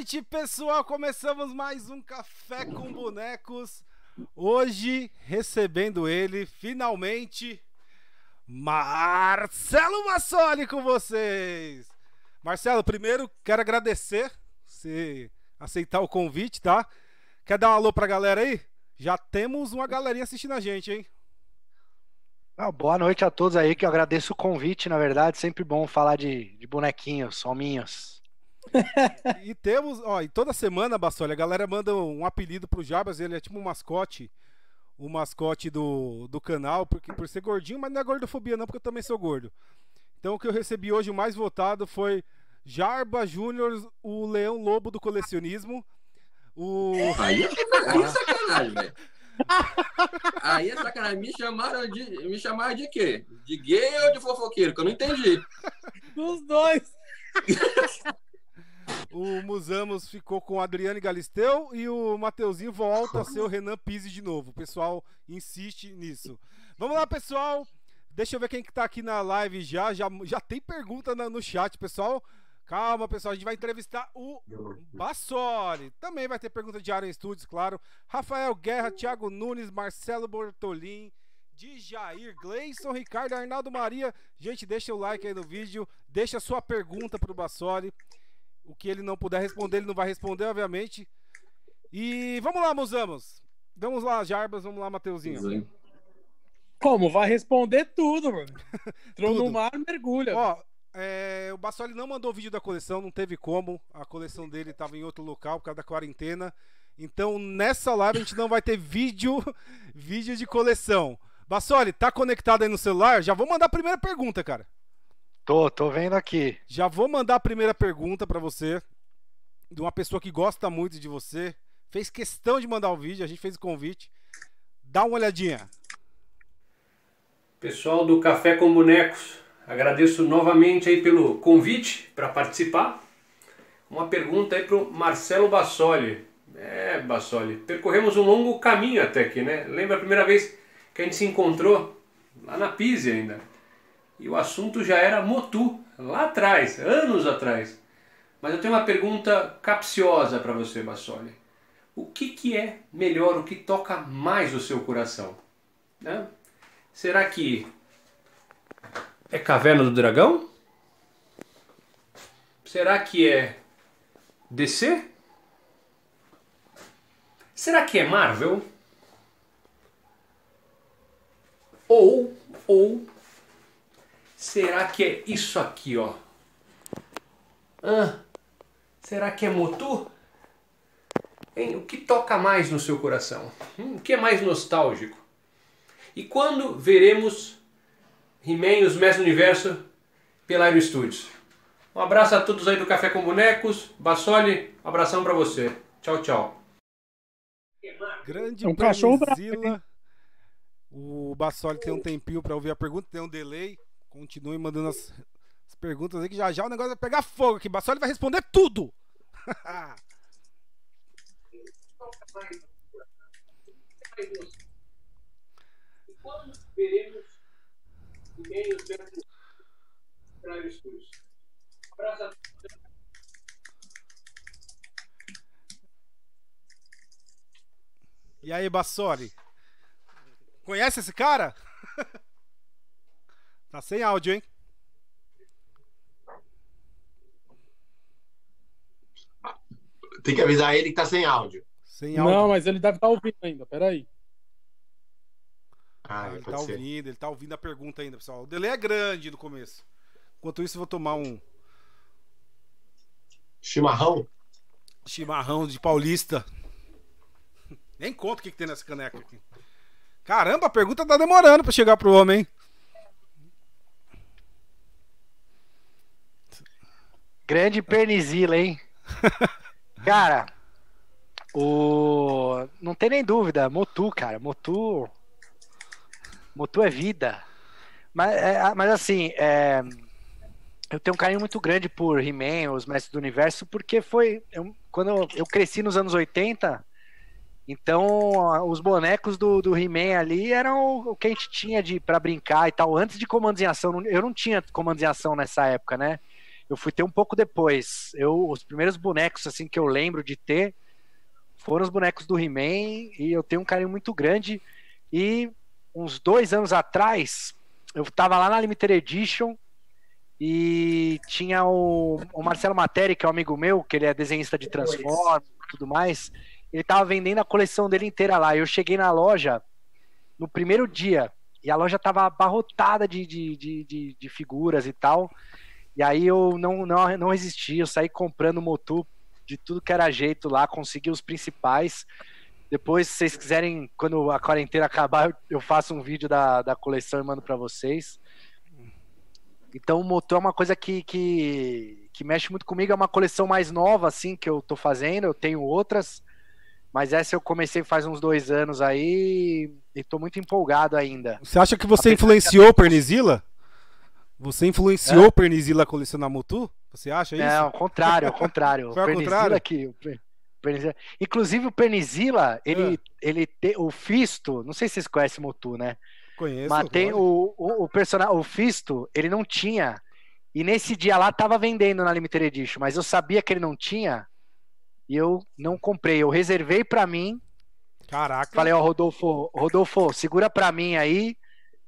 noite, pessoal! Começamos mais um Café com Bonecos. Hoje, recebendo ele, finalmente, Marcelo Massoli com vocês! Marcelo, primeiro quero agradecer você aceitar o convite, tá? Quer dar um alô pra galera aí? Já temos uma galerinha assistindo a gente, hein? Ah, boa noite a todos aí, que eu agradeço o convite, na verdade. Sempre bom falar de, de bonequinhos, hominhos e temos, ó, e toda semana, Bastolha, a galera manda um apelido pro Jabas, ele é tipo um mascote. O mascote do, do canal, porque por ser gordinho, mas não é gordofobia, não, porque eu também sou gordo. Então o que eu recebi hoje, o mais votado, foi Jarba Júnior, o Leão Lobo do Colecionismo. O... É aí é sacanagem, velho. Aí é sacanagem. Me chamaram de. Me chamaram de quê? De gay ou de fofoqueiro? Que eu não entendi. Dos dois. o Musamos ficou com o Adriane Galisteu e o Mateuzinho volta a ser o Renan Pise de novo. O pessoal insiste nisso. Vamos lá, pessoal. Deixa eu ver quem que tá aqui na live já. Já, já tem pergunta na, no chat, pessoal. Calma, pessoal, a gente vai entrevistar o Bassoli. Também vai ter pergunta de Aaron Studios, claro. Rafael Guerra, Thiago Nunes, Marcelo Bortolim, de Jair, Gleison, Ricardo, Arnaldo Maria. Gente, deixa o like aí no vídeo, deixa a sua pergunta pro Bassoli. O que ele não puder responder, ele não vai responder, obviamente. E vamos lá, Musamos. Vamos lá, Jarbas, vamos lá, Mateuzinho. Sim. Como? Vai responder tudo, mano. Entrou tudo. no mar, mergulha. Ó, é, o Bassoli não mandou vídeo da coleção, não teve como. A coleção dele estava em outro local por causa da quarentena. Então, nessa live a gente não vai ter vídeo, vídeo de coleção. Bassoli, tá conectado aí no celular? Já vou mandar a primeira pergunta, cara. Tô, tô vendo aqui. Já vou mandar a primeira pergunta para você, de uma pessoa que gosta muito de você. Fez questão de mandar o vídeo, a gente fez o convite. Dá uma olhadinha. Pessoal do Café com Bonecos, agradeço novamente aí pelo convite para participar. Uma pergunta aí para o Marcelo Bassoli. É, Bassoli, percorremos um longo caminho até aqui, né? Lembra a primeira vez que a gente se encontrou lá na Pise ainda. E o assunto já era Motu, lá atrás, anos atrás. Mas eu tenho uma pergunta capciosa para você, Bassoli. O que, que é melhor, o que toca mais o seu coração? Né? Será que é Caverna do Dragão? Será que é DC? Será que é Marvel? Ou, ou Será que é isso aqui, ó? Hã? será que é Motu? Hein, o que toca mais no seu coração? Hum, o que é mais nostálgico? E quando veremos He-Man e os Mestres do Universo pela Aero Studios? Um abraço a todos aí do Café com Bonecos. Bassoli, abração para você. Tchau, tchau. Grande é um Brasília. O Bassoli tem um tempinho para ouvir a pergunta, tem um delay. Continue mandando as, as perguntas aí que já já o negócio vai pegar fogo aqui. Só ele vai responder tudo. Quando veremos e E aí, Bassoli? Conhece esse cara? Tá sem áudio, hein? Tem que avisar ele que tá sem áudio. Sem áudio. Não, mas ele deve estar tá ouvindo ainda. Peraí. Ah, ah ele tá ser. ouvindo, ele tá ouvindo a pergunta ainda, pessoal. O delay é grande no começo. Enquanto isso, eu vou tomar um. Chimarrão? Chimarrão de paulista. Nem conta o que, que tem nessa caneca aqui. Caramba, a pergunta tá demorando pra chegar pro homem, hein? Grande Pernizila, hein? cara, o. Não tem nem dúvida, Motu, cara. Motu. Motu é vida. Mas, é, mas assim, é... eu tenho um carinho muito grande por He-Man, os Mestres do Universo, porque foi. Eu, quando eu, eu cresci nos anos 80, então os bonecos do, do He-Man ali eram o, que a gente tinha de para brincar e tal. Antes de comandos em ação, eu não tinha comandos em ação nessa época, né? eu fui ter um pouco depois. Eu, os primeiros bonecos assim que eu lembro de ter foram os bonecos do He-Man e eu tenho um carinho muito grande. E uns dois anos atrás, eu estava lá na Limited Edition e tinha o, o Marcelo Materi, que é um amigo meu, que ele é desenhista de Transformers e tudo mais. Ele estava vendendo a coleção dele inteira lá. Eu cheguei na loja no primeiro dia e a loja estava abarrotada de, de, de, de, de figuras e tal. E aí eu não, não, não resisti, eu saí comprando Motu de tudo que era jeito lá, consegui os principais. Depois, se vocês quiserem, quando a quarentena acabar, eu faço um vídeo da, da coleção e mando para vocês. Então, o motor é uma coisa que, que, que, mexe muito comigo. É uma coleção mais nova, assim, que eu tô fazendo. Eu tenho outras, mas essa eu comecei faz uns dois anos aí e tô muito empolgado ainda. Você acha que você Apesar influenciou que... Pernizila? Você influenciou é. Pernizila a colecionar Mutu? Você acha isso? É ao contrário, ao contrário. Foi ao Pernizila contrário? Aqui, Pernizila. Inclusive o Pernizila, ele, é. ele te, o Fisto, não sei se vocês conhecem Motu, Mutu, né? Conheço. Mas tem o, o, o personagem, o Fisto, ele não tinha. E nesse dia lá tava vendendo na Limited Edition, mas eu sabia que ele não tinha e eu não comprei. Eu reservei para mim. Caraca. Falei, ó, Rodolfo, Rodolfo, segura para mim aí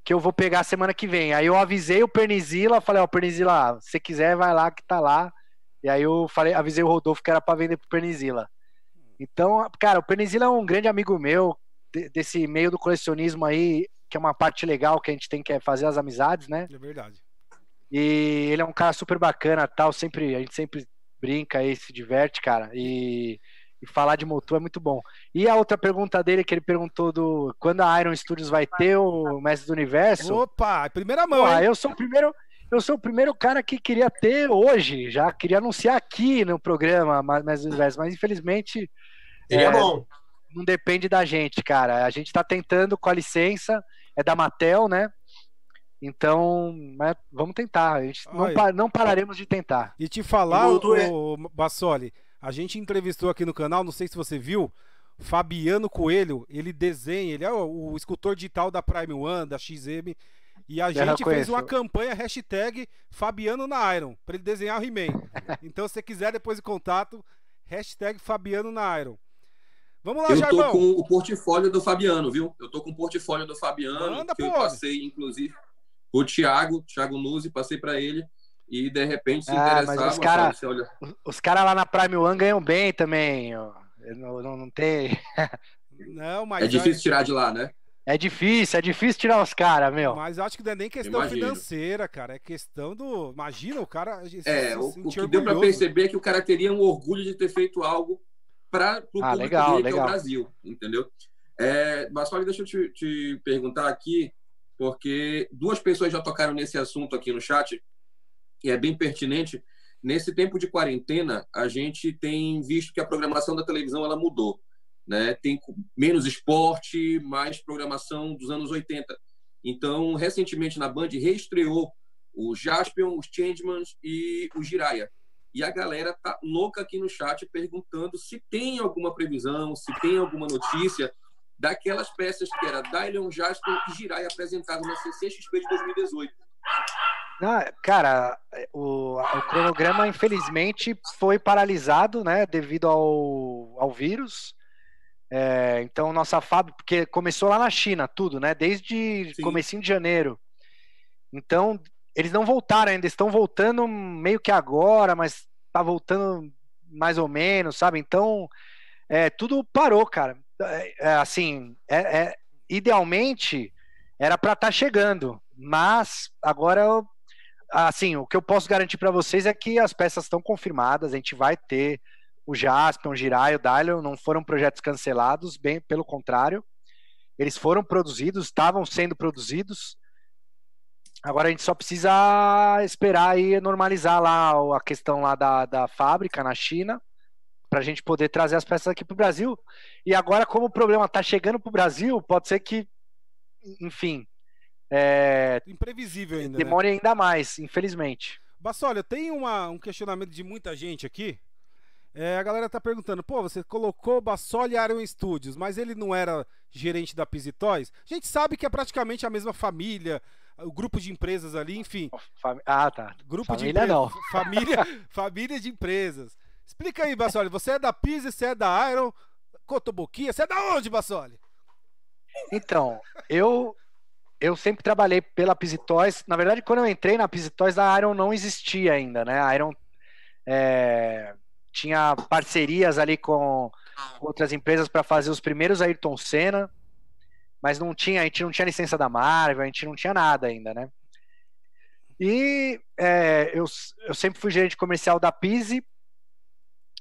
que eu vou pegar semana que vem. Aí eu avisei o Pernizila, falei, ó, oh, Pernizila, se quiser, vai lá que tá lá. E aí eu falei, avisei o Rodolfo que era para vender pro Pernizila. Então, cara, o Pernizila é um grande amigo meu, desse meio do colecionismo aí, que é uma parte legal que a gente tem que é fazer as amizades, né? É verdade. E ele é um cara super bacana, tal, sempre, a gente sempre brinca aí, se diverte, cara. E e falar de motor é muito bom. E a outra pergunta dele, que ele perguntou do quando a Iron Studios vai ter o Mestre do Universo. Opa, primeira mão. ah eu sou o primeiro, eu sou o primeiro cara que queria ter hoje, já queria anunciar aqui no programa Mestre do Universo, mas infelizmente Ele é, bom. não depende da gente, cara. A gente está tentando com a licença, é da Mattel, né? Então, né, vamos tentar. A gente não, não, pararemos de tentar. E te falar, o, é- o Bassoli, a gente entrevistou aqui no canal, não sei se você viu, Fabiano Coelho, ele desenha, ele é o, escultor digital da Prime One, da XM. E a Eu gente fez uma campanha hashtag Fabiano na Iron, para ele desenhar o He-Man. então, se você quiser depois de contato, hashtag Fabiano na Iron. Vamos lá, Eu Jarbão. tô com o portfólio do Fabiano, viu? Eu tô com o portfólio do Fabiano, Anda, que pô. eu passei, inclusive, o Thiago, Thiago Nuzzi, passei para ele e de repente se ah, interessar. Mas os caras olha... cara lá na Prime One ganham bem também. Ó. Não, não, não tem. não, mas é difícil tirar de lá, né? É difícil, é difícil tirar os caras, meu. Mas acho que não é nem questão Imagino. financeira, cara. É questão do. Imagina, o cara. É, o, o, que orgulhoso. deu para perceber é que o cara teria um orgulho de ter feito algo para o ah, legal, legal. que é o Brasil, entendeu? É, mas só deixa eu te, te perguntar aqui, porque duas pessoas já tocaram nesse assunto aqui no chat, e é bem pertinente. Nesse tempo de quarentena, a gente tem visto que a programação da televisão ela mudou. Né? Tem menos esporte, mais programação dos anos 80. Então, recentemente na Band reestreou o Jaspion, os Changeman e o Jiraya. E a galera tá louca aqui no chat perguntando se tem alguma previsão, se tem alguma notícia daquelas peças que era Dylan Jaspion e Jiraya apresentado na CCXP de 2018 cara, o, o, cronograma, infelizmente, foi paralisado, né, devido ao, ao vírus. É, então, nossa fábrica, porque começou lá na China, tudo, né, desde Sim. comecinho de janeiro. Então, eles não voltaram ainda, estão voltando meio que agora, mas tá voltando mais ou menos, sabe? Então, é, tudo parou, cara. É, é assim, é, é, idealmente, era para estar tá chegando, mas agora assim, o que eu posso garantir para vocês é que as peças estão confirmadas, a gente vai ter o Jaspion, o Jirai, o Dylion, não foram projetos cancelados, bem pelo contrário. Eles foram produzidos, estavam sendo produzidos. Agora a gente só precisa esperar e normalizar lá a questão lá da, da fábrica na China para a gente poder trazer as peças aqui para o Brasil. E agora, como o problema está chegando para o Brasil, pode ser que, enfim, é, Imprevisível ainda. Demore né? ainda mais, infelizmente. Bassolha, tem uma, um questionamento de muita gente aqui. É, a galera tá perguntando, pô, você colocou Bassoli Arion Studios, mas ele não era gerente da Pisitóis? A gente sabe que é praticamente a mesma família, o grupo de empresas ali, enfim. Ah, tá. Grupo família de empresas, não. Família, família de empresas. Explica aí, Bassoli, você é da Pise, você é da Iron, Cotoboquia, você é da onde, Bassoli? Então, eu eu sempre trabalhei pela Pisitóis. Na verdade, quando eu entrei na Pisitóis, a Iron não existia ainda, né? A Iron é, tinha parcerias ali com outras empresas para fazer os primeiros Ayrton Senna, mas não tinha, a gente não tinha licença da Marvel, a gente não tinha nada ainda, né? E é, eu, eu sempre fui gerente comercial da Pise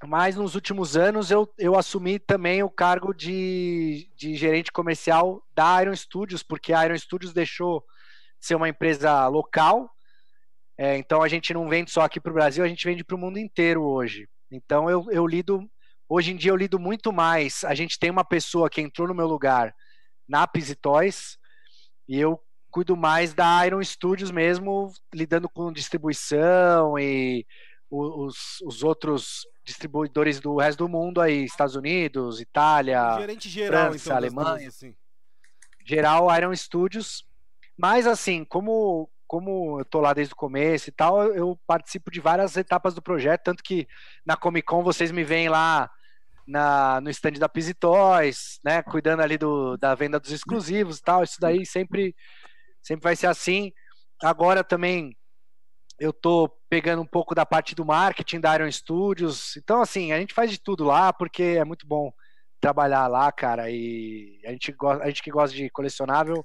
mas nos últimos anos eu, eu assumi também o cargo de, de gerente comercial da Iron Studios, porque a Iron Studios deixou de ser uma empresa local, é, então a gente não vende só aqui para o Brasil, a gente vende para o mundo inteiro hoje. Então eu, eu lido, hoje em dia eu lido muito mais. A gente tem uma pessoa que entrou no meu lugar na Pisitoys e eu cuido mais da Iron Studios mesmo, lidando com distribuição e os, os outros distribuidores do resto do mundo aí, Estados Unidos, Itália, geral, então, França, então, Alemanha, assim. geral Iron Studios. Mas assim, como como eu tô lá desde o começo e tal, eu, eu participo de várias etapas do projeto, tanto que na Comic Con vocês me veem lá na, no stand da Pizzy Toys, né, cuidando ali do, da venda dos exclusivos e tal, isso daí sempre, sempre vai ser assim. Agora também eu tô pegando um pouco da parte do marketing da Iron Studios. Então, assim, a gente faz de tudo lá porque é muito bom trabalhar lá, cara. E a gente, a gente que gosta de colecionável,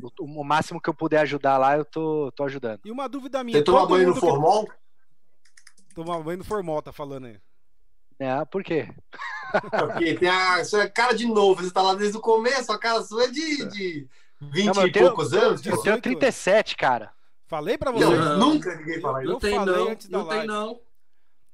o, o máximo que eu puder ajudar lá, eu tô, tô ajudando. E uma dúvida minha. Você tomar banho no formol? Que... Tomar banho no formol, tá falando aí. É, por quê? É porque tem a sua é cara de novo, você tá lá desde o começo, a cara sua é de, de 20 Não, e poucos anos. Eu tenho 37, cara. Falei pra vocês. Eu, nunca ninguém fala isso. Eu, tenho, falei não, antes da não live. não.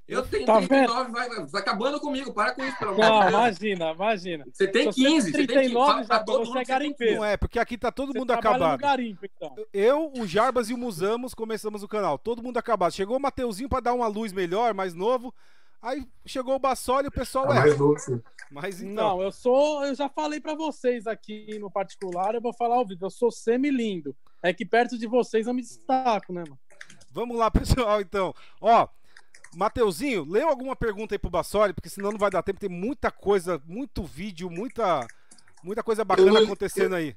Eu tenho tá 39, vai, vai, vai, acabando comigo, para com isso, pelo amor de Deus. Imagina, imagina. Você tem 15, 39, você tem 15. Fala, todo mundo é Não é, porque aqui tá todo você mundo acabado. Garimpo, então. Eu, o Jarbas e o Musamos começamos o canal, todo mundo acabado. Chegou o Mateuzinho para dar uma luz melhor, mais novo. Aí chegou o Bassoli e o pessoal tá é. Mais novo, Mas então. Não, eu sou, eu já falei para vocês aqui no particular, eu vou falar ao vivo, eu sou semi lindo. É que perto de vocês eu me destaco, né, mano? Vamos lá, pessoal, então. Ó, Mateuzinho, leu alguma pergunta aí pro Bassoli, porque senão não vai dar tempo, tem muita coisa, muito vídeo, muita, muita coisa bacana acontecendo eu, aí.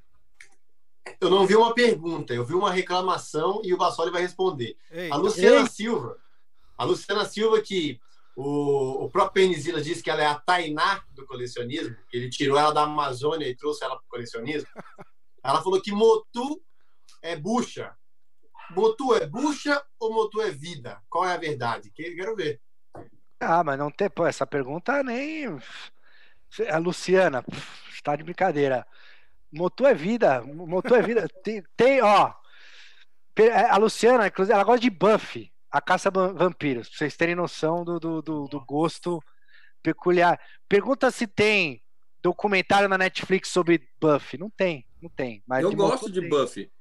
Eu não vi uma pergunta, eu vi uma reclamação e o Bassoli vai responder. Ei, a Luciana ei. Silva, a Luciana Silva que o, o próprio Penizila disse que ela é a Tainá do colecionismo, ele tirou ela da Amazônia e trouxe ela pro colecionismo. Ela falou que Motu é bucha. Motu é bucha ou motu é vida? Qual é a verdade? Quero ver. Ah, mas não tem. Pô, essa pergunta nem. A Luciana, está de brincadeira. Motu é vida. Motu é vida. tem, tem, ó. É, a Luciana, inclusive, ela gosta de Buffy, a caça vampiros, pra vocês terem noção do, do, do, do gosto peculiar. Pergunta se tem documentário na Netflix sobre Buffy. Não tem, não tem. Mas eu de gosto de tem. Buffy.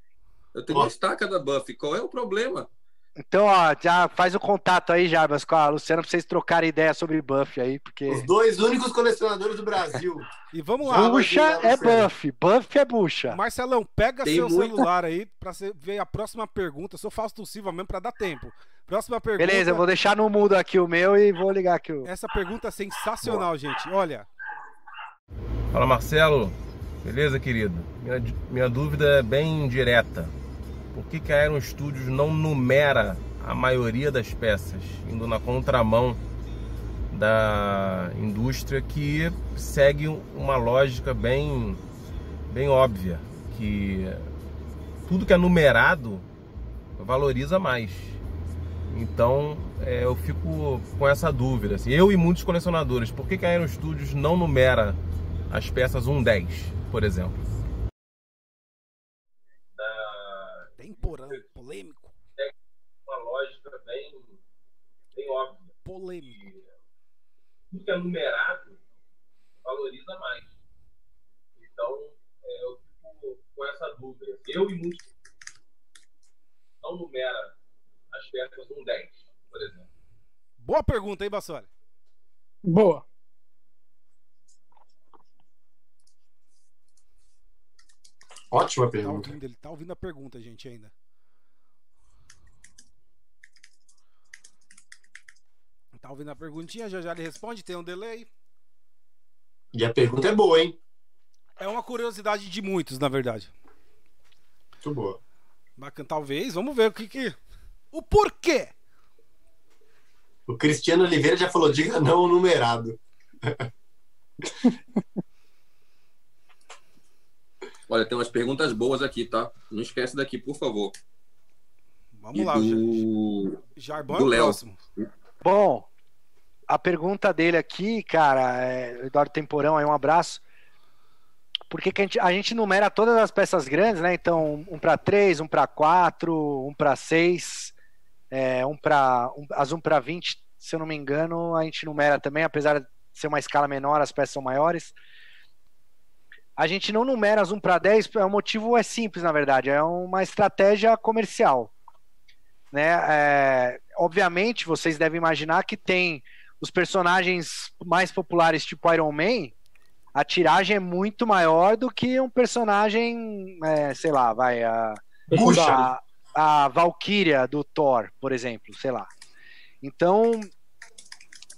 Eu tenho uma estaca da Buff. Qual é o problema? Então, ó, já faz o contato aí, já mas com a Luciana, pra vocês trocarem ideia sobre Buff aí, porque... Os dois únicos colecionadores do Brasil. e vamos lá. Bucha é Buff, Buff é bucha. Marcelão, pega Tem seu celular aí pra você ver a próxima pergunta. Eu sou Fausto Silva mesmo, pra dar tempo. Próxima pergunta... Beleza, eu vou deixar no mudo aqui o meu e vou ligar aqui o... Essa pergunta é sensacional, Boa. gente. Olha. Fala, Marcelo. Beleza, querido? Minha, minha dúvida é bem direta. Por que, que a Aeron Studios não numera a maioria das peças, indo na contramão da indústria que segue uma lógica bem, bem óbvia, que tudo que é numerado valoriza mais. Então é, eu fico com essa dúvida. Assim, eu e muitos colecionadores, por que, que a Aero Studios não numera as peças 110, por exemplo? Polêmico. Tudo que é numerado valoriza mais. Então, é, eu fico com essa dúvida. Eu e muitos não numera as peças 1 10, por exemplo. Boa pergunta, hein, Bassoli? Boa. Ótima tá pergunta. Ele tá, ouvindo, ele tá ouvindo a pergunta, gente, ainda. Tá ouvindo a perguntinha? Já já ele responde, tem um delay. E a pergunta é boa, hein? É uma curiosidade de muitos, na verdade. Muito boa. Bacana, talvez. Vamos ver o que que. O porquê! O Cristiano Oliveira já falou: diga não numerado. Olha, tem umas perguntas boas aqui, tá? Não esquece daqui, por favor. Vamos e lá, do... Jarbão do é o Léo. próximo. Bom, a pergunta dele aqui, cara, é, Eduardo Temporão, aí um abraço. Por que, a, gente, a gente numera todas as peças grandes, né? Então, um para três, um para quatro, um para seis, é, um para um, as um para vinte, se eu não me engano, a gente numera também, apesar de ser uma escala menor, as peças são maiores. A gente não numera as um para dez, o é motivo é simples, na verdade, é uma estratégia comercial. Né? É, obviamente, vocês devem imaginar que tem os personagens mais populares, tipo Iron Man, a tiragem é muito maior do que um personagem, é, sei lá, vai. A, Puxa. a, a Valkyria do Thor, por exemplo, sei lá. Então,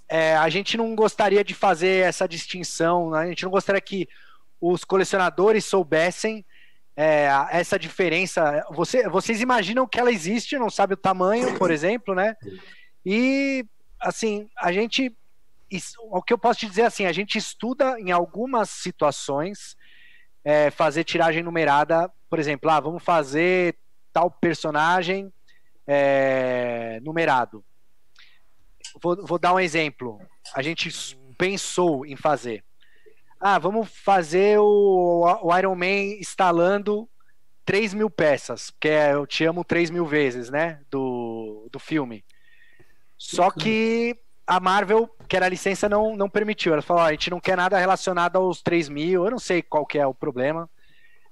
é, a gente não gostaria de fazer essa distinção, né? a gente não gostaria que os colecionadores soubessem é, essa diferença. Você, vocês imaginam que ela existe, não sabe o tamanho, por exemplo, né? E assim, a gente. o que eu posso te dizer é assim, a gente estuda em algumas situações é, fazer tiragem numerada, por exemplo, ah, vamos fazer tal personagem é, numerado. Vou, vou dar um exemplo. A gente pensou em fazer. Ah, vamos fazer o, o Iron Man instalando 3 mil peças, que é Eu Te Amo 3 mil vezes, né? Do, do filme. Só que a Marvel, que era a licença, não, não permitiu. Ela falou: a gente não quer nada relacionado aos 3 mil. Eu não sei qual que é o problema.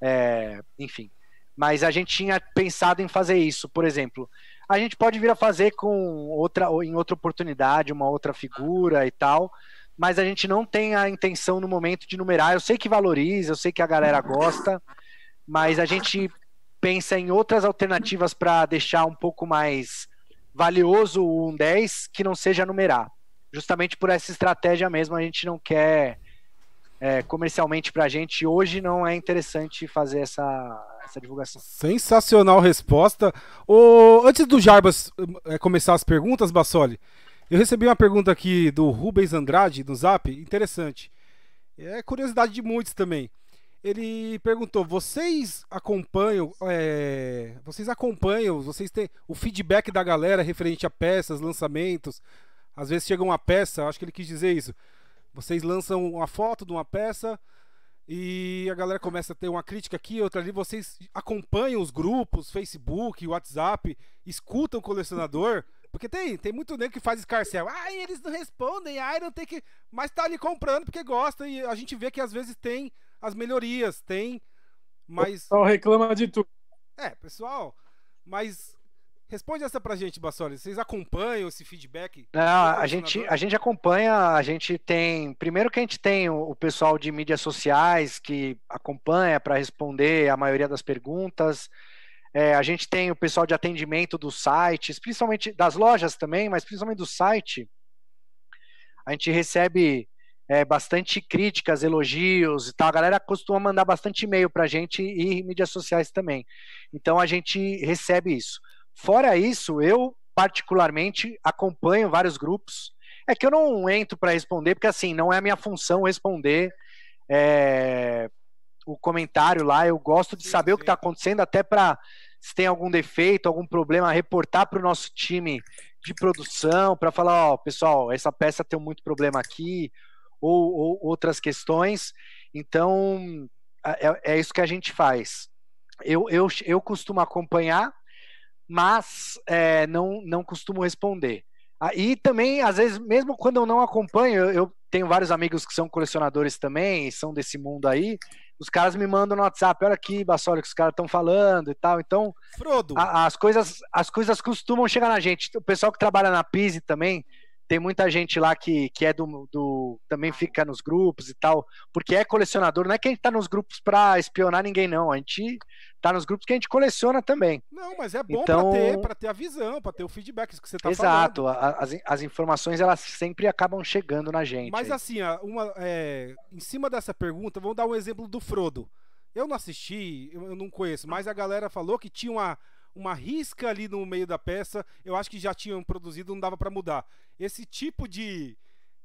É, enfim. Mas a gente tinha pensado em fazer isso, por exemplo. A gente pode vir a fazer com outra, em outra oportunidade, uma outra figura e tal. Mas a gente não tem a intenção no momento de numerar. Eu sei que valoriza, eu sei que a galera gosta, mas a gente pensa em outras alternativas para deixar um pouco mais valioso um 10 que não seja numerar. Justamente por essa estratégia mesmo, a gente não quer. É, comercialmente para a gente, hoje não é interessante fazer essa, essa divulgação. Sensacional resposta. O, antes do Jarbas é, começar as perguntas, Bassoli, eu recebi uma pergunta aqui do Rubens Andrade, no Zap, interessante. É curiosidade de muitos também ele perguntou: vocês acompanham, é, vocês acompanham, vocês têm o feedback da galera referente a peças, lançamentos? Às vezes chega uma peça, acho que ele quis dizer isso. Vocês lançam uma foto de uma peça e a galera começa a ter uma crítica aqui, outra ali. Vocês acompanham os grupos, Facebook, WhatsApp, escutam o colecionador. Porque tem, tem muito nego que faz escarcel. Ah, eles não respondem, ah, não tem que. Mas tá ali comprando porque gosta. E a gente vê que às vezes tem as melhorias, tem, mas. O pessoal reclama de tudo. É, pessoal, mas Responde essa pra gente, Bassoli. Vocês acompanham esse feedback? Não, a gente, a gente acompanha, a gente tem. Primeiro que a gente tem o, o pessoal de mídias sociais que acompanha para responder a maioria das perguntas. É, a gente tem o pessoal de atendimento dos sites, principalmente das lojas também, mas principalmente do site. A gente recebe é, bastante críticas, elogios e tal. A galera costuma mandar bastante e-mail para a gente e mídias sociais também. Então a gente recebe isso. Fora isso, eu particularmente acompanho vários grupos. É que eu não entro para responder, porque assim, não é a minha função responder é, o comentário lá. Eu gosto de sim, saber sim. o que está acontecendo, até para se tem algum defeito, algum problema, reportar para o nosso time de produção, para falar, ó, oh, pessoal, essa peça tem muito problema aqui, ou, ou outras questões. Então, é, é, isso que a gente faz. Eu, eu, eu costumo acompanhar, mas é, não, não costumo responder. Ah, e também, às vezes, mesmo quando eu não acompanho, eu tenho vários amigos que são colecionadores também, são desse mundo aí, os caras me mandam no WhatsApp, olha aqui, Bassoli, que os caras estão falando e tal. Então, a, as, coisas, as coisas costumam chegar na gente. O pessoal que trabalha na Pise também, tem muita gente lá que, que é do, do. também fica nos grupos e tal, porque é colecionador. Não é que a gente tá nos grupos pra espionar ninguém, não. A gente tá nos grupos que a gente coleciona também. Não, mas é bom então, pra, ter, para ter a visão, pra ter o feedback, isso que você tá exato, falando. Exato, as, as informações elas sempre acabam chegando na gente. Mas aí. assim, uma, é, em cima dessa pergunta, vamos dar um exemplo do Frodo. Eu não assisti, eu não conheço, mas a galera falou que tinha uma uma risca ali no meio da peça, eu acho que já tinham produzido, não dava para mudar. Esse tipo de.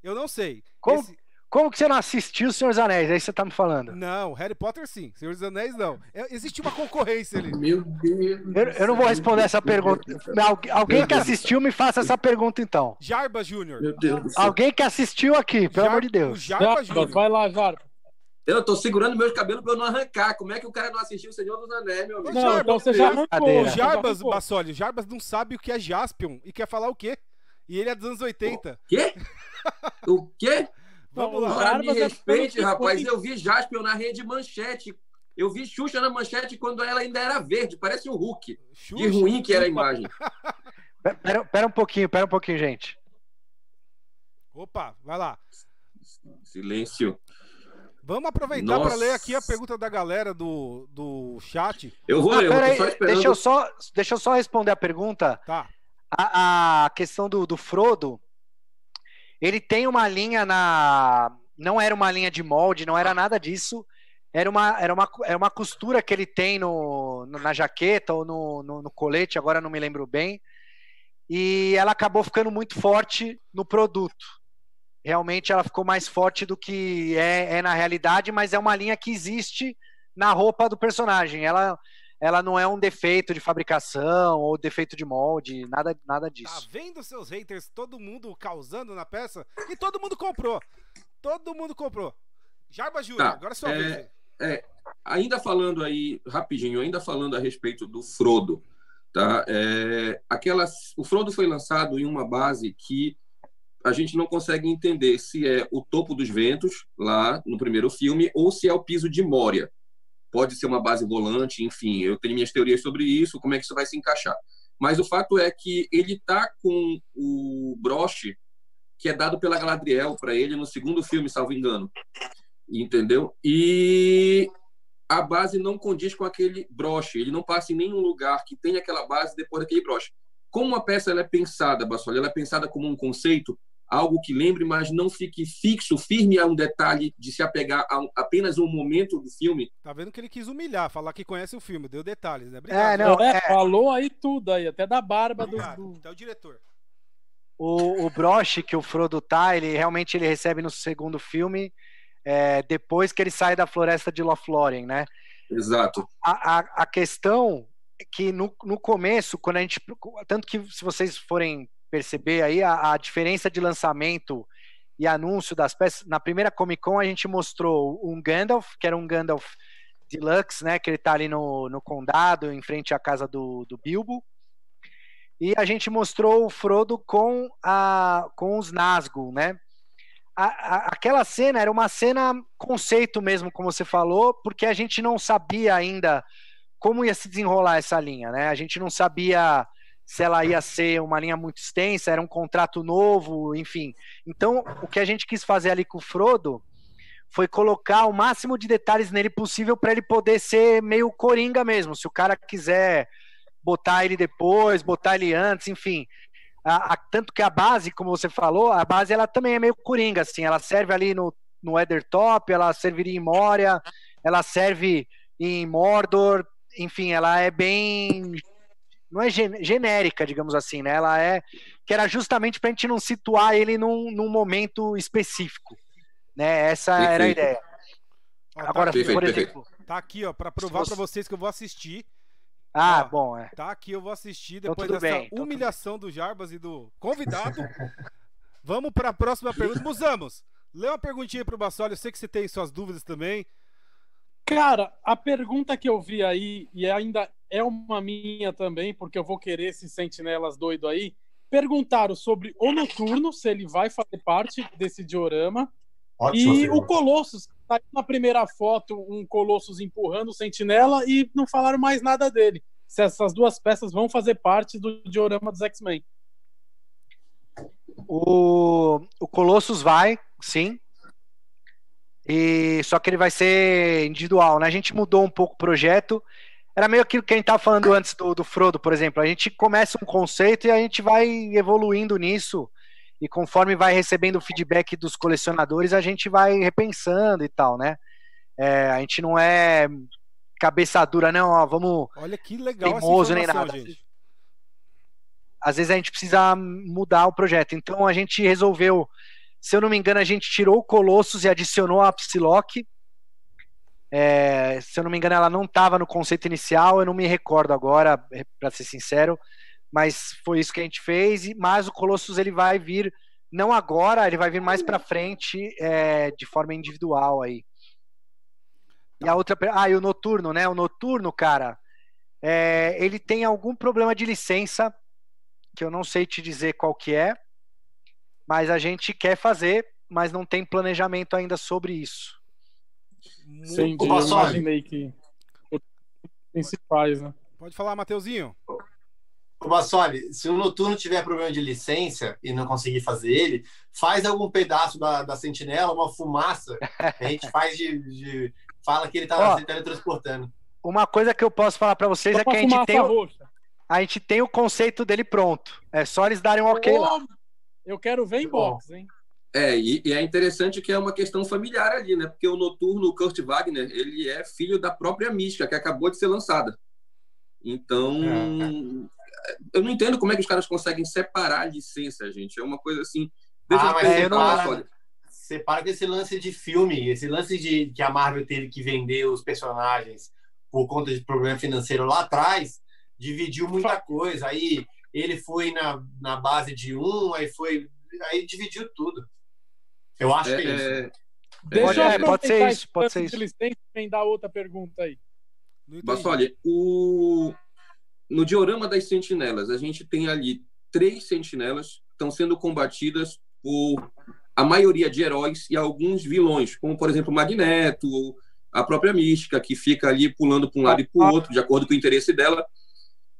Eu não sei. Como, Esse... como que você não assistiu Senhor dos Anéis? Aí é você tá me falando. Não, Harry Potter sim, Senhor dos Anéis não. É, existe uma concorrência ali. Meu Deus. Eu, eu não vou responder essa pergunta. Algu alguém que assistiu, me faça essa pergunta então. Jarba Júnior. Meu Deus. Alguém que assistiu aqui, pelo Jar amor de Deus. O Jarba Júnior. Vai lá, Jarba. Eu tô segurando meus cabelos pra eu não arrancar. Como é que o cara não assistiu o Senhor dos Anéis, meu amigo? Não, Jarbas, então você já arrancou. O Jarbas, Bassoli, Jarbas não sabe o que é Jaspion e quer falar o quê? E ele é dos anos 80. O quê? o quê? Vamos lá. Ora, me é respeite, é rapaz. Eu vi Jaspion na rede manchete. Eu vi Xuxa na manchete quando ela ainda era verde. Parece o um Hulk. Xuxa? De ruim que era a imagem. pera, pera um pouquinho, pera um pouquinho, gente. Opa, vai lá. Silêncio. Vamos aproveitar para ler aqui a pergunta da galera do, do chat. Eu vou, ah, eu peraí, tô esperando. Deixa eu, só, deixa eu só responder a pergunta. Tá. A, a questão do, do Frodo, ele tem uma linha na. Não era uma linha de molde, não era nada disso. Era uma, era uma, era uma costura que ele tem no, no na jaqueta ou no, no, no colete, agora não me lembro bem. E ela acabou ficando muito forte no produto realmente ela ficou mais forte do que é, é, na realidade, mas é uma linha que existe na roupa do personagem. Ela, ela não é um defeito de fabricação ou defeito de molde, nada, nada tá disso. Tá vendo seus haters, todo mundo causando na peça? E todo mundo comprou. Todo mundo comprou. Jarba Júnior, tá, agora é sua é, vez. É, ainda falando aí, rapidinho, ainda falando a respeito do Frodo, tá? É, aquelas, o Frodo foi lançado em uma base que a gente não consegue entender se é o topo dos ventos, lá no primeiro filme, ou se é o piso de Moria. Pode ser uma base volante, enfim, eu tenho minhas teorias sobre isso, como é que isso vai se encaixar. Mas o fato é que ele está com o broche que é dado pela Galadriel para ele no segundo filme, salvo engano. Entendeu? E a base não condiz com aquele broche. Ele não passa em nenhum lugar que tenha aquela base depois daquele broche. Como a peça ela é pensada, Bassoli? Ela é pensada como um conceito, algo que lembre, mas não fique fixo, firme a um detalhe de se apegar a um, apenas um momento do filme. Tá vendo que ele quis humilhar, falar que conhece o filme, deu detalhes, né? É, Obrigado. É, não, é, é... Falou aí tudo aí, até da barba do. Até o diretor. O, o broche que o Frodo tá, ele realmente ele recebe no segundo filme, é, depois que ele sai da floresta de Lothlórien, né? Exato. A, a, a questão que no, no começo, quando a gente. Tanto que se vocês forem perceber aí, a, a diferença de lançamento e anúncio das peças, na primeira Comic Con a gente mostrou um Gandalf, que era um Gandalf Deluxe, né? Que ele tá ali no, no condado, em frente à casa do, do Bilbo. E a gente mostrou o Frodo com, a, com os Nazgûl, né? A, a, aquela cena era uma cena conceito mesmo, como você falou, porque a gente não sabia ainda como ia se desenrolar essa linha, né? A gente não sabia se ela ia ser uma linha muito extensa, era um contrato novo, enfim. Então, o que a gente quis fazer ali com o Frodo foi colocar o máximo de detalhes nele possível para ele poder ser meio coringa mesmo, se o cara quiser botar ele depois, botar ele antes, enfim. A, a, tanto que a base, como você falou, a base ela também é meio coringa, assim, ela serve ali no, no Edertop, ela serviria em Moria, ela serve em Mordor, enfim, ela é bem não é genérica, digamos assim, né? Ela é que era justamente para a gente não situar ele num, num momento específico, né? Essa perfeito. era a ideia. Ah, tá Agora, perfeito, por exemplo, perfeito. tá aqui, ó, para provar para vocês que eu vou assistir. Ah, bom, é. Tá aqui, eu vou assistir então, depois então, dessa bem, então, humilhação do Jarbas e do convidado. Vamos para a próxima pergunta. Musamos, lê uma perguntinha para o Bassoli. Eu sei que você tem suas dúvidas também. Cara, a pergunta que eu vi aí, e ainda é uma minha também, porque eu vou querer esses sentinelas doido aí, perguntaram sobre o Noturno, se ele vai fazer parte desse diorama, Ótimo, e senhor. o Colossus, tá na primeira foto um Colossus empurrando o Sentinela e não falaram mais nada dele. Se essas duas peças vão fazer parte do diorama dos X-Men. O, o Colossus vai, sim. E só que ele vai ser individual, né? A gente mudou um pouco o projeto. Era meio aquilo que a gente estava falando antes do, do Frodo, por exemplo. A gente começa um conceito e a gente vai evoluindo nisso. E conforme vai recebendo feedback dos colecionadores, a gente vai repensando e tal, né? É, a gente não é cabeça dura, não, ó, vamos. Olha que legal teimoso, nem nada. Gente. Às vezes a gente precisa mudar o projeto. Então a gente resolveu se eu não me engano, a gente tirou o Colossus e adicionou a Psylocke. É, se eu não me engano, ela não estava no conceito inicial, eu não me recordo agora, é, para ser sincero, mas foi isso que a gente fez. Mas o Colossus ele vai vir, não agora, ele vai vir mais para frente é, de forma individual aí. E a outra. Ah, e o Noturno, né? O Noturno, cara, é, ele tem algum problema de licença, que eu não sei te dizer qual que é, mas a gente quer fazer, mas não tem planejamento ainda sobre isso. Sim, Opa, eu imaginei que principais, né? Pode falar, Mateuzinho. Ô Bassoli, se o noturno tiver problema de licença e não conseguir fazer ele, faz algum pedaço da, da sentinela, uma fumaça, a gente faz de, de. fala que ele tá Ó, se teletransportando. Uma coisa que eu posso falar para vocês só é que a gente tem. O, a gente tem o conceito dele pronto. É só eles darem um ok Ô, lá. Eu quero ver em box, hein? É, e, e, é interessante que é uma questão familiar ali, né? Porque o noturno Kurt Wagner, ele é filho da própria mística, que acabou de ser lançada. Então, é. eu não entendo como é que os caras conseguem separar a licença, gente. É uma coisa assim. Deixa ah, eu mas separa, separa que esse lance de filme, esse lance de que a Marvel teve que vender os personagens por conta de problema financeiro lá atrás, dividiu muita coisa. Aí ele foi na, na base de um, aí foi. Aí dividiu tudo. Eu acho é, que é isso. É... Deixa eu pode ser isso, pode ser isso. Eles têm que dar outra pergunta aí. Bastoli, o... no diorama das sentinelas, a gente tem ali três sentinelas que estão sendo combatidas por a maioria de heróis e alguns vilões, como, por exemplo, Magneto, a própria Mística, que fica ali pulando para um lado e para o ah. outro, de acordo com o interesse dela.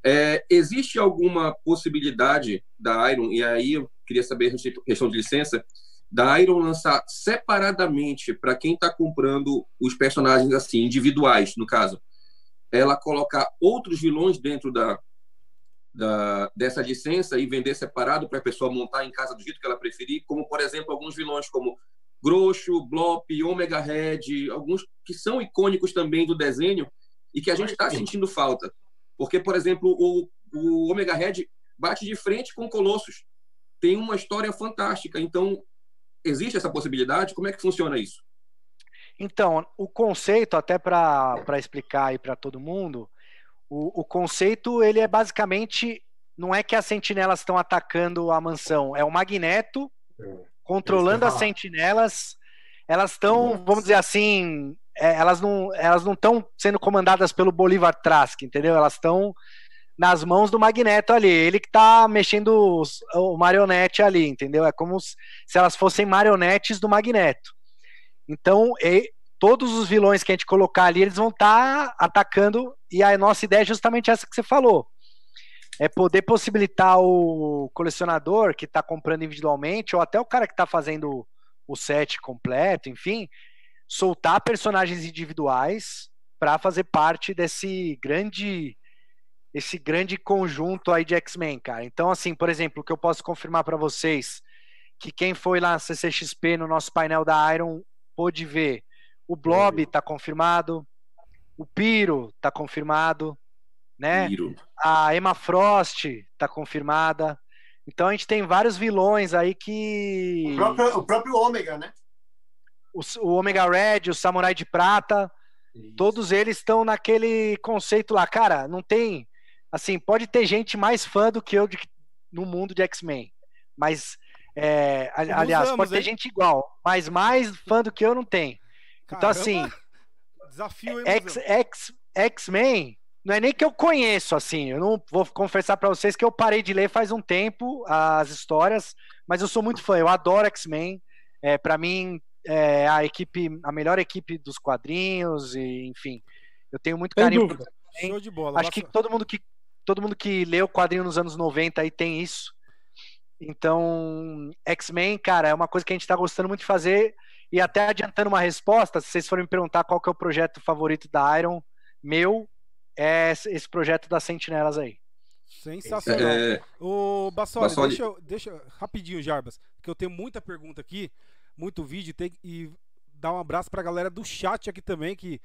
É, existe alguma possibilidade da Iron, e aí eu queria saber a questão de licença, da Iron lançar separadamente para quem está comprando os personagens assim, individuais, no caso, ela colocar outros vilões dentro da, da dessa licença e vender separado para a pessoa montar em casa do jeito que ela preferir, como, por exemplo, alguns vilões como Grosso, Blop, Omega Red, alguns que são icônicos também do desenho e que a gente está sentindo falta. Porque, por exemplo, o, o Omega Red bate de frente com Colossus. Tem uma história fantástica. Então, existe essa possibilidade? Como é que funciona isso? Então, o conceito, até para explicar aí para todo mundo, o, o conceito ele é basicamente não é que as sentinelas estão atacando a mansão, é o Magneto é. controlando as sentinelas. Elas estão, vamos dizer assim, é, elas não elas não estão sendo comandadas pelo Bolívar Trask, entendeu? Elas estão nas mãos do Magneto ali, ele que está mexendo os, o marionete ali, entendeu? É como se elas fossem marionetes do Magneto. Então, e, todos os vilões que a gente colocar ali, eles vão estar tá atacando, e a nossa ideia é justamente essa que você falou. É poder possibilitar o colecionador que está comprando individualmente, ou até o cara que está fazendo o set completo, enfim, soltar personagens individuais para fazer parte desse grande esse grande conjunto aí de X-Men, cara. Então, assim, por exemplo, o que eu posso confirmar para vocês que quem foi lá na CCXP no nosso painel da Iron pôde ver. O Blob tá confirmado, o Piro tá confirmado, né? Piro. A Emma Frost tá confirmada. Então a gente tem vários vilões aí que. O próprio, o próprio Ômega, né? o, Omega Red, o Samurai de Prata, Isso. todos eles estão naquele conceito lá. Cara, não tem. Assim, pode ter gente mais fã do que eu de, no mundo de X-Men, mas. É, aliás, pode ter gente igual, mas mais fã do que eu não tem. Então, Caramba, então, assim. Desafio, hein, X, X-Men, não é nem que eu conheço, assim. Eu não vou confessar para vocês que eu parei de ler faz um tempo as histórias, mas eu sou muito fã. Eu adoro X-Men. É, para mim, é, a equipe, a melhor equipe dos quadrinhos, e, enfim. Eu tenho muito carinho por Show de bola. Acho que todo mundo que todo mundo que lê o quadrinho nos anos 90 aí tem isso. Então, X-Men, cara, é uma coisa que a gente está gostando muito de fazer. E até adiantando uma resposta, se vocês forem me perguntar qual que é o projeto favorito da Iron, meu é esse projeto das Sentinelas aí. Sensacional. É... O é. Bassoli, Bassoli... Deixa, deixa rapidinho, Jarbas, que eu tenho muita pergunta aqui muito vídeo e dar um abraço pra galera do chat aqui também, que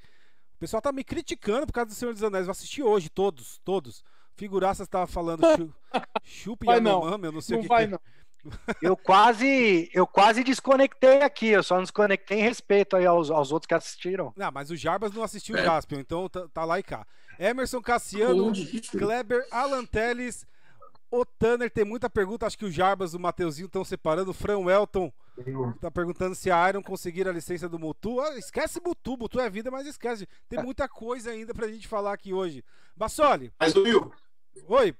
o pessoal tá me criticando por causa do Senhor dos Anéis. Eu assistir hoje, todos, todos. Figuraças tava falando chu, vai não, mama, eu não sei não o que. Vai, que... Não. eu quase, eu quase desconectei aqui, eu só desconectei em respeito aí aos, aos outros que assistiram. Não, mas o Jarbas não assistiu o é. Jaspion, então tá, tá, lá e cá. Emerson Cassiano, Kleber Alan Teles, o Tanner tem muita pergunta, acho que o Jarbas e o Mateuzinho estão separando. Fran Welton Tá perguntando se a Iron conseguir a licença do Mutu. Ah, esquece Mutu, Mutu é vida, mas esquece. Tem muita coisa ainda pra gente falar aqui hoje. Bassoli. Mas, Will. Oi.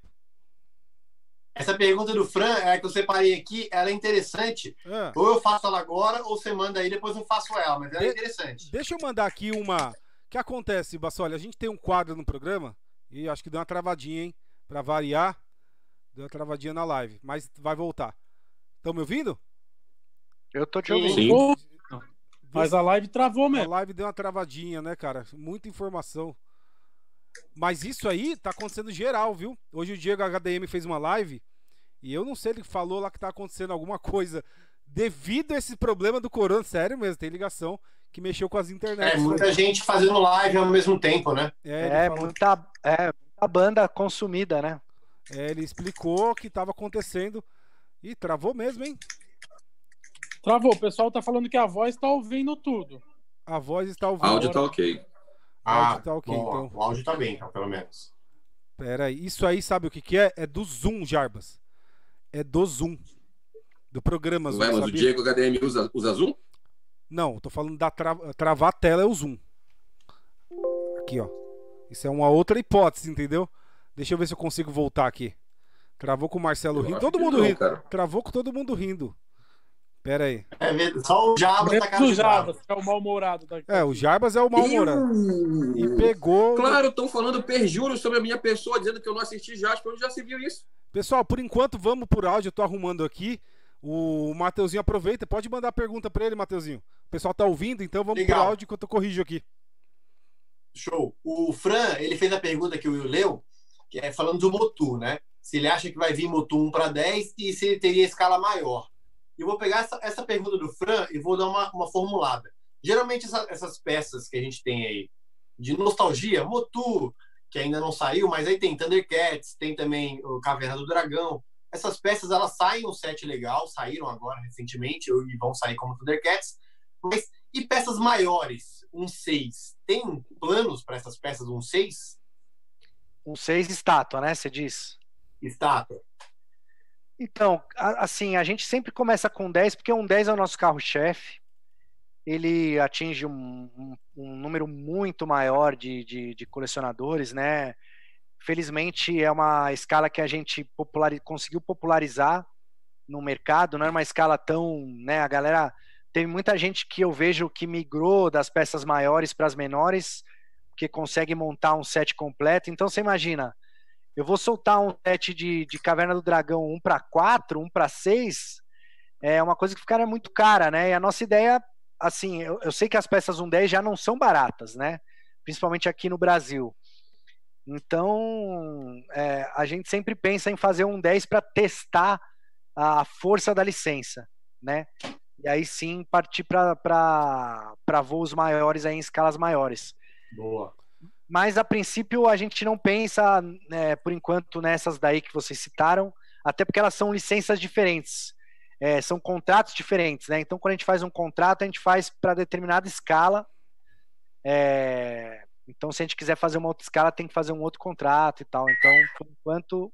Essa pergunta do Fran, é que eu separei aqui, ela é interessante. Ah. Ou eu faço ela agora, ou você manda aí, depois eu faço ela, mas ela é interessante. Deixa eu mandar aqui uma. O que acontece, Bassoli? A gente tem um quadro no programa, e acho que deu uma travadinha, hein? Pra variar. Deu uma travadinha na live, mas vai voltar. Estão me ouvindo? Eu tô te ouvindo. Sim. Mas a live travou mesmo. A live deu uma travadinha, né, cara? Muita informação. Mas isso aí tá acontecendo geral, viu? Hoje o Diego HDM fez uma live e eu não sei, ele falou lá que tá acontecendo alguma coisa devido a esse problema do corona, sério mesmo, tem ligação que mexeu com as internet. É, muita né? gente fazendo live ao mesmo tempo, né? É, é falou... muita, é, muita banda consumida, né? É, ele explicou o que estava acontecendo e travou mesmo, hein? Travou, o pessoal tá falando que a voz tá ouvindo tudo. A voz está ouvindo. Áudio agora. tá ok. Ah, áudio tá ok, então. O áudio tá bem, então, pelo menos. Pera aí, isso aí sabe o que que é? É do Zoom, Jarbas. É do Zoom. Do programa Zoom. Ué, mas o Diego HDM usa, usa Zoom? Não, tô falando da tra... travar a tela é o Zoom. Aqui, ó. Isso é uma outra hipótese, entendeu? Deixa eu ver se eu consigo voltar aqui. Travou com o Marcelo eu rindo. Todo mundo não, rindo. Cara. Travou com todo mundo rindo. Pera aí. É, só o Jabas tá cara o Jabas, é o mal-humorado. Tá... É, o Jabas é o mal-humorado. E pegou. Claro, estão falando perjuro sobre a minha pessoa, dizendo que eu não assisti Jasper. Onde já se viu isso? Pessoal, por enquanto, vamos por áudio. Eu tô arrumando aqui. O Mateuzinho aproveita. Pode mandar pergunta para ele, Mateuzinho. O pessoal tá ouvindo, então vamos Legal. por áudio enquanto eu corrijo aqui. Show. O Fran, ele fez a pergunta que o Will leu, que é falando do Motu, né? Se ele acha que vai vir Motu 1 para 10 e se ele teria escala maior. E vou pegar essa, essa pergunta do Fran e vou dar uma, uma formulada. Geralmente, essa, essas peças que a gente tem aí de nostalgia, Motu, que ainda não saiu, mas aí tem Thundercats, tem também o Caverna do Dragão. Essas peças, elas saem um set legal, saíram agora recentemente e vão sair como Thundercats. Mas e peças maiores, um 6? Tem planos para essas peças um 6? Um 6 estátua, né? Você diz? Estátua. Então, assim, a gente sempre começa com 10, porque um 10 é o nosso carro-chefe. Ele atinge um, um, um, número muito maior de, de, de, colecionadores, né? Felizmente, é uma escala que a gente conseguiu popularizar no mercado, não é uma escala tão, né? A galera tem muita gente que eu vejo que migrou das peças maiores para as menores, que consegue montar um set completo. Então você imagina, eu vou soltar um set de, de Caverna do Dragão 1 para 4, 1 para 6, é uma coisa que ficaria muito cara, né? E a nossa ideia, assim, eu, eu sei que as peças 1-10 já não são baratas, né? Principalmente aqui no Brasil. Então, é, a gente sempre pensa em fazer um 10 para testar a força da licença, né? E aí sim partir para voos maiores aí, em escalas maiores. Boa mas a princípio a gente não pensa, né, por enquanto, nessas daí que vocês citaram, até porque elas são licenças diferentes, é, são contratos diferentes, né? Então, quando a gente faz um contrato, a gente faz para determinada escala. É, então, se a gente quiser fazer uma outra escala, tem que fazer um outro contrato e tal. Então, por enquanto,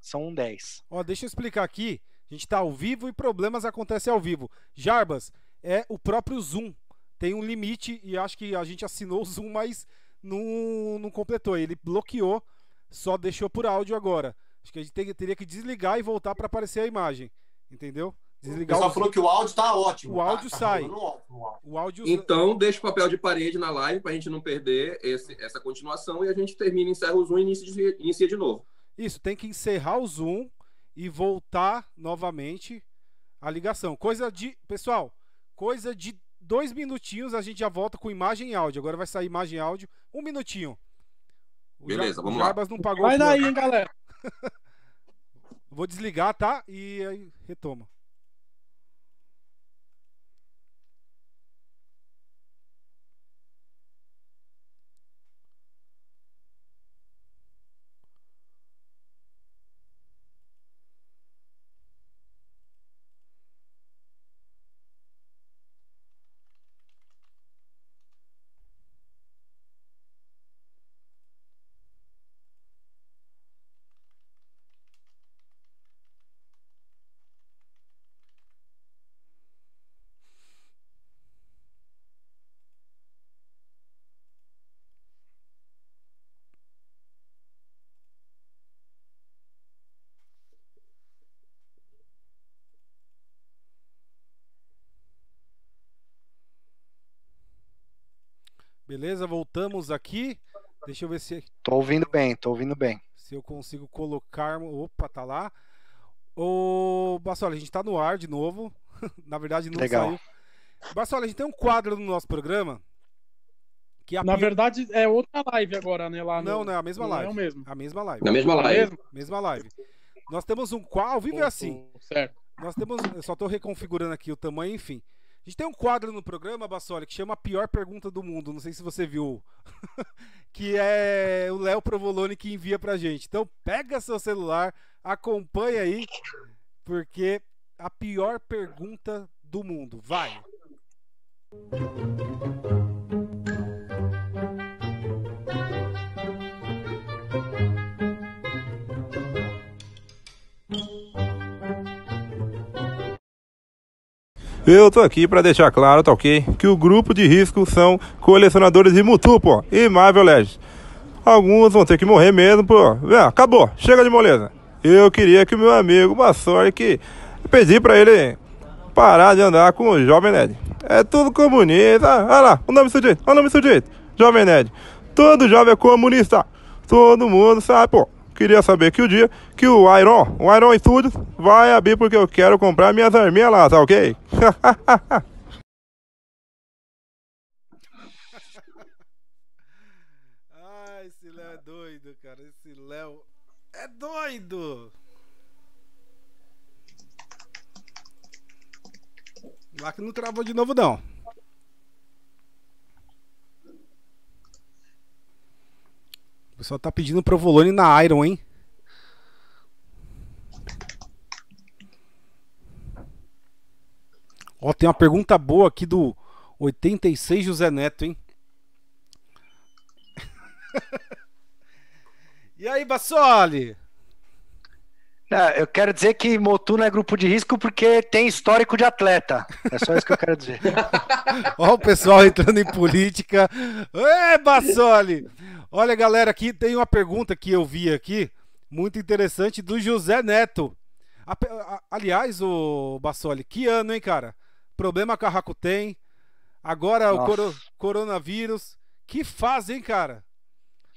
são 10. Ó, deixa eu explicar aqui. A gente está ao vivo e problemas acontecem ao vivo. Jarbas, é o próprio Zoom. Tem um limite e acho que a gente assinou o Zoom, mas não, não completou. Ele bloqueou, só deixou por áudio agora. Acho que a gente teria que desligar e voltar para aparecer a imagem. Entendeu? Desligar o pessoal o... falou que o áudio tá ótimo. O tá, áudio tá sai. O áudio... Então, deixa o papel de parede na live para a gente não perder esse, essa continuação e a gente termina, encerra o Zoom e inicia de, inicia de novo. Isso, tem que encerrar o Zoom e voltar novamente a ligação. Coisa de. Pessoal, coisa de dois minutinhos a gente já volta com imagem e áudio. Agora vai sair imagem e áudio. Um minutinho. O Beleza, vamos lá. Jarbas não pagou. Vai daí, hein, galera. Vou desligar, tá? E aí retoma. Beleza, voltamos aqui. Deixa eu ver se. Tô ouvindo bem, tô ouvindo bem. Se eu consigo colocar. Opa, tá lá. Ô, Bassola, a gente tá no ar de novo. Na verdade, não Legal. saiu. Bassola, a gente tem um quadro no nosso programa. Que é Na pior... verdade, é outra live agora, né? Lá não, no... não, é a mesma não live. É o mesmo. A mesma live. Na mesma é live. Mesma? mesma live. Nós temos um. Ao vivo é assim. Certo. Nós temos. Eu só tô reconfigurando aqui o tamanho, enfim. A gente tem um quadro no programa, Bassoli, que chama a Pior Pergunta do Mundo. Não sei se você viu. que é o Léo Provolone que envia pra gente. Então pega seu celular, acompanha aí, porque a pior pergunta do mundo. Vai! Eu tô aqui para deixar claro, tá ok? Que o grupo de risco são colecionadores de Mutu, pô, e Marvel Legends. Alguns vão ter que morrer mesmo, pô. É, acabou, chega de moleza. Eu queria que meu amigo Massori que pedi para ele parar de andar com o Jovem Nerd. É tudo comunista. Ah, olha lá, o nome sujeito, olha o nome sujeito. Jovem Nerd. Todo jovem é comunista. Todo mundo sabe, pô queria saber que o dia que o Iron, o Iron Studios, vai abrir porque eu quero comprar minhas arminhas lá, tá ok? Ai, esse Léo é doido, cara. Esse Léo é doido. Lá que não travou de novo, não. pessoal tá pedindo provolone na Iron, hein? Ó, tem uma pergunta boa aqui do 86 José Neto, hein? e aí, Bassoli? Não, é, eu quero dizer que Motu não é grupo de risco porque tem histórico de atleta. É só isso que eu quero dizer. Ó, o pessoal entrando em política. Ê, Bassoli! Olha, galera, aqui tem uma pergunta que eu vi aqui, muito interessante, do José Neto. Aliás, o Bassoli, que ano, hein, cara? Problema carraco tem. Agora Nossa. o coro coronavírus. Que faz, hein, cara?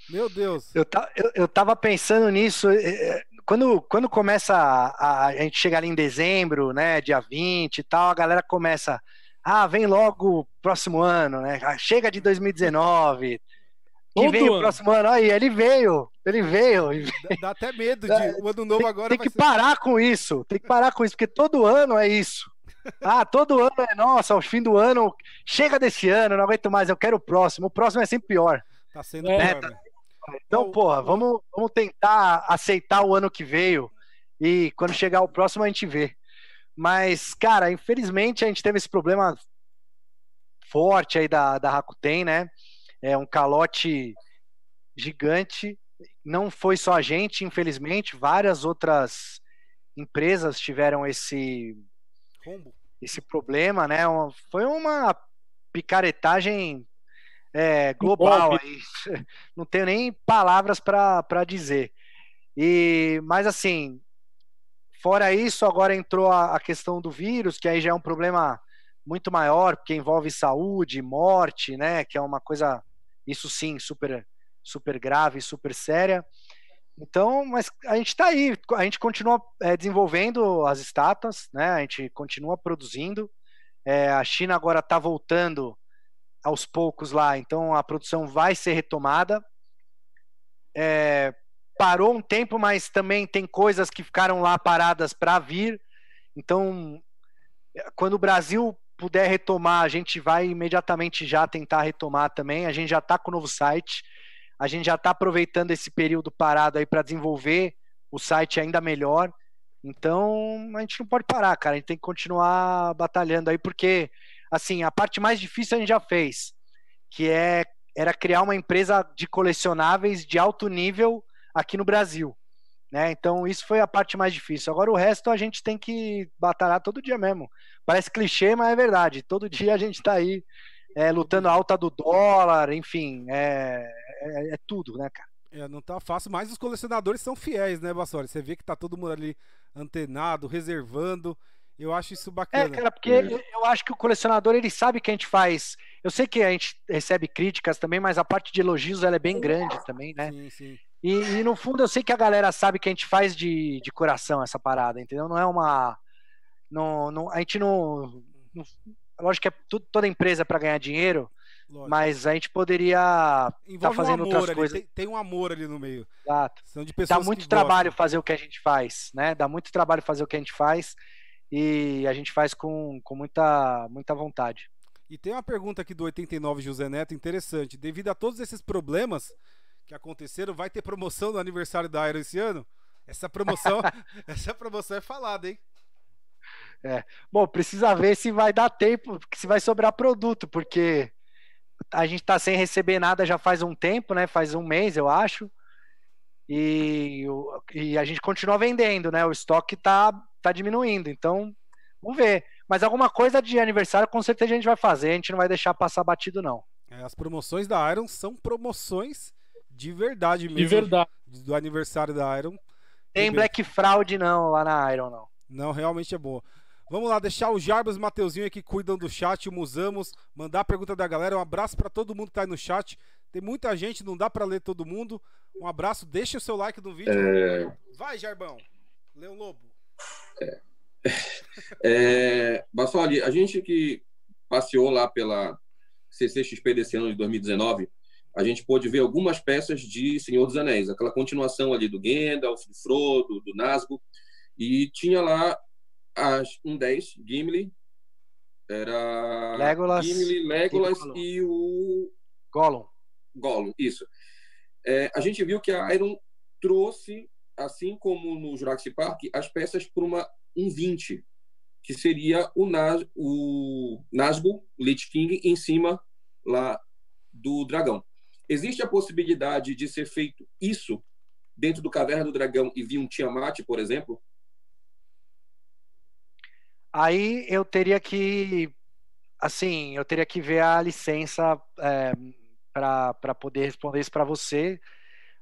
Meu Deus. Eu, tá, eu, eu tava pensando nisso. Eh, eh, quando, quando começa a, a, a gente chegar ali em dezembro, né? Dia 20 e tal, a galera começa. Ah, vem logo próximo ano, né? Ah, chega de 2019 que vem o próximo ano. Aí, ele veio. Ele veio. Dá, dá até medo de o ano novo tem, agora. Tem que ser... parar com isso. Tem que parar com isso, porque todo ano é isso. Ah, todo ano é nossa, o fim do ano. Chega desse ano, não aguento mais, eu quero o próximo. O próximo é sempre pior. Tá sendo é, pior, Né? Então, porra, vamos, vamos tentar aceitar o ano que veio. E quando chegar o próximo, a gente vê. Mas, cara, infelizmente a gente teve esse problema forte aí da, da Rakuten, né? é um calote gigante. Não foi só a gente, infelizmente, várias outras empresas tiveram esse esse problema, né? Foi uma picaretagem é, global aí. Não tenho nem palavras para dizer. E mas assim, fora isso, agora entrou a, a questão do vírus, que aí já é um problema muito maior, porque envolve saúde, morte, né? Que é uma coisa isso sim, super, super grave, super séria. Então, mas a gente está aí, a gente continua é, desenvolvendo as estátuas, né? A gente continua produzindo. É, a China agora está voltando aos poucos lá, então a produção vai ser retomada. É, parou um tempo, mas também tem coisas que ficaram lá paradas para vir. Então, quando o Brasil puder retomar, a gente vai imediatamente já tentar retomar também. A gente já está com o novo site, a gente já está aproveitando esse período parado aí para desenvolver o site ainda melhor. Então, a gente não pode parar, cara. A gente tem que continuar batalhando aí, porque, assim, a parte mais difícil a gente já fez, que é, era criar uma empresa de colecionáveis de alto nível aqui no Brasil. Né? Então isso foi a parte mais difícil. Agora o resto a gente tem que batalhar todo dia mesmo. Parece clichê, mas é verdade. Todo dia a gente está aí é, lutando a alta do dólar, enfim, é, é, é tudo, né, cara? É, não tá fácil, mas os colecionadores são fiéis, né, Bassori? Você vê que tá todo mundo ali antenado, reservando. Eu acho isso é, bacana. É, cara, porque eu, acho que o colecionador ele sabe que a gente faz. Eu sei que a gente recebe críticas também, mas a parte de elogios ela é bem grande também, né? Sim, sim. E, e, no fundo eu sei que a galera sabe que a gente faz de, de coração essa parada, entendeu? Não é uma. Não, não, a gente não, não. Lógico que é tudo, toda empresa para ganhar dinheiro, Lógico. mas a gente poderia estar tá fazendo um outras ali, coisas. Tem, tem, um amor ali no meio. Exato. São de pessoas Dá muito trabalho gostam. fazer o que a gente faz, né? Dá muito trabalho fazer o que a gente faz e a gente faz com, com muita, muita vontade. E tem uma pergunta aqui do 89 José Neto interessante. Devido a todos esses problemas, que aconteceram. Vai ter promoção no aniversário da Iron esse ano? Essa promoção, essa promoção é falada, hein? É. Bom, precisa ver se vai dar tempo, se vai sobrar produto, porque a gente está sem receber nada já faz um tempo, né? Faz um mês, eu acho. E, e a gente continua vendendo, né? O estoque tá, tá diminuindo, então vamos ver. Mas alguma coisa de aniversário com certeza a gente vai fazer, a gente não vai deixar passar batido, não. É, as promoções da Iron são promoções de verdade mesmo. De verdade. Do aniversário da Iron. Tem Black Fraud não lá na Iron, não. Não, realmente é boa. Vamos lá, deixar o Jarbas e o Mateuzinho aqui cuidando do chat, o Musamos, mandar a pergunta da galera. Um abraço para todo mundo que tá aí no chat. Tem muita gente, não dá para ler todo mundo. Um abraço, deixa o seu like no vídeo. É... Vai, Jarbão. Leão Lobo. É. é... Bassoli, a gente que passeou lá pela CCXP desse ano de 2019, a gente pôde ver algumas peças de Senhor dos Anéis, aquela continuação ali do Gandalf, do Frodo, do Nazgûl, e tinha lá as, um 10, Gimli, era Legolas, Gimli, Legolas e, e o Gollum. Gollum, isso. É, a gente viu que a Iron trouxe, assim como no Jurassic Park, as peças para uma um 20, que seria o, Naz o Nazgûl, o Lich King, em cima lá do dragão. Existe a possibilidade de ser feito isso dentro do Caverna do Dragão e vir um Tiamat, por exemplo? Aí eu teria que, assim, eu teria que ver a licença é, para poder responder isso para você.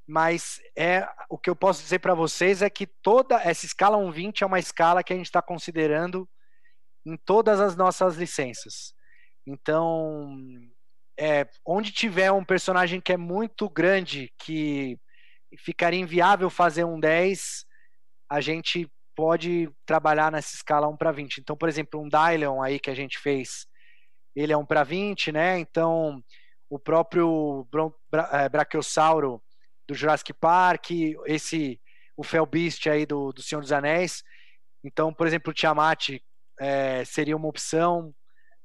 Mas é o que eu posso dizer para vocês é que toda essa escala 1.20 é uma escala que a gente está considerando em todas as nossas licenças. Então, é, onde tiver um personagem que é muito grande, que ficaria inviável fazer um 10, a gente pode trabalhar nessa escala 1 para 20. Então, por exemplo, um Dylion aí que a gente fez, ele é 1 para 20, né? Então, o próprio Bron Bra é, Brachiosauro do Jurassic Park, esse o Felbeast aí do, do Senhor dos Anéis. Então, por exemplo, o Tiamat é, seria uma opção.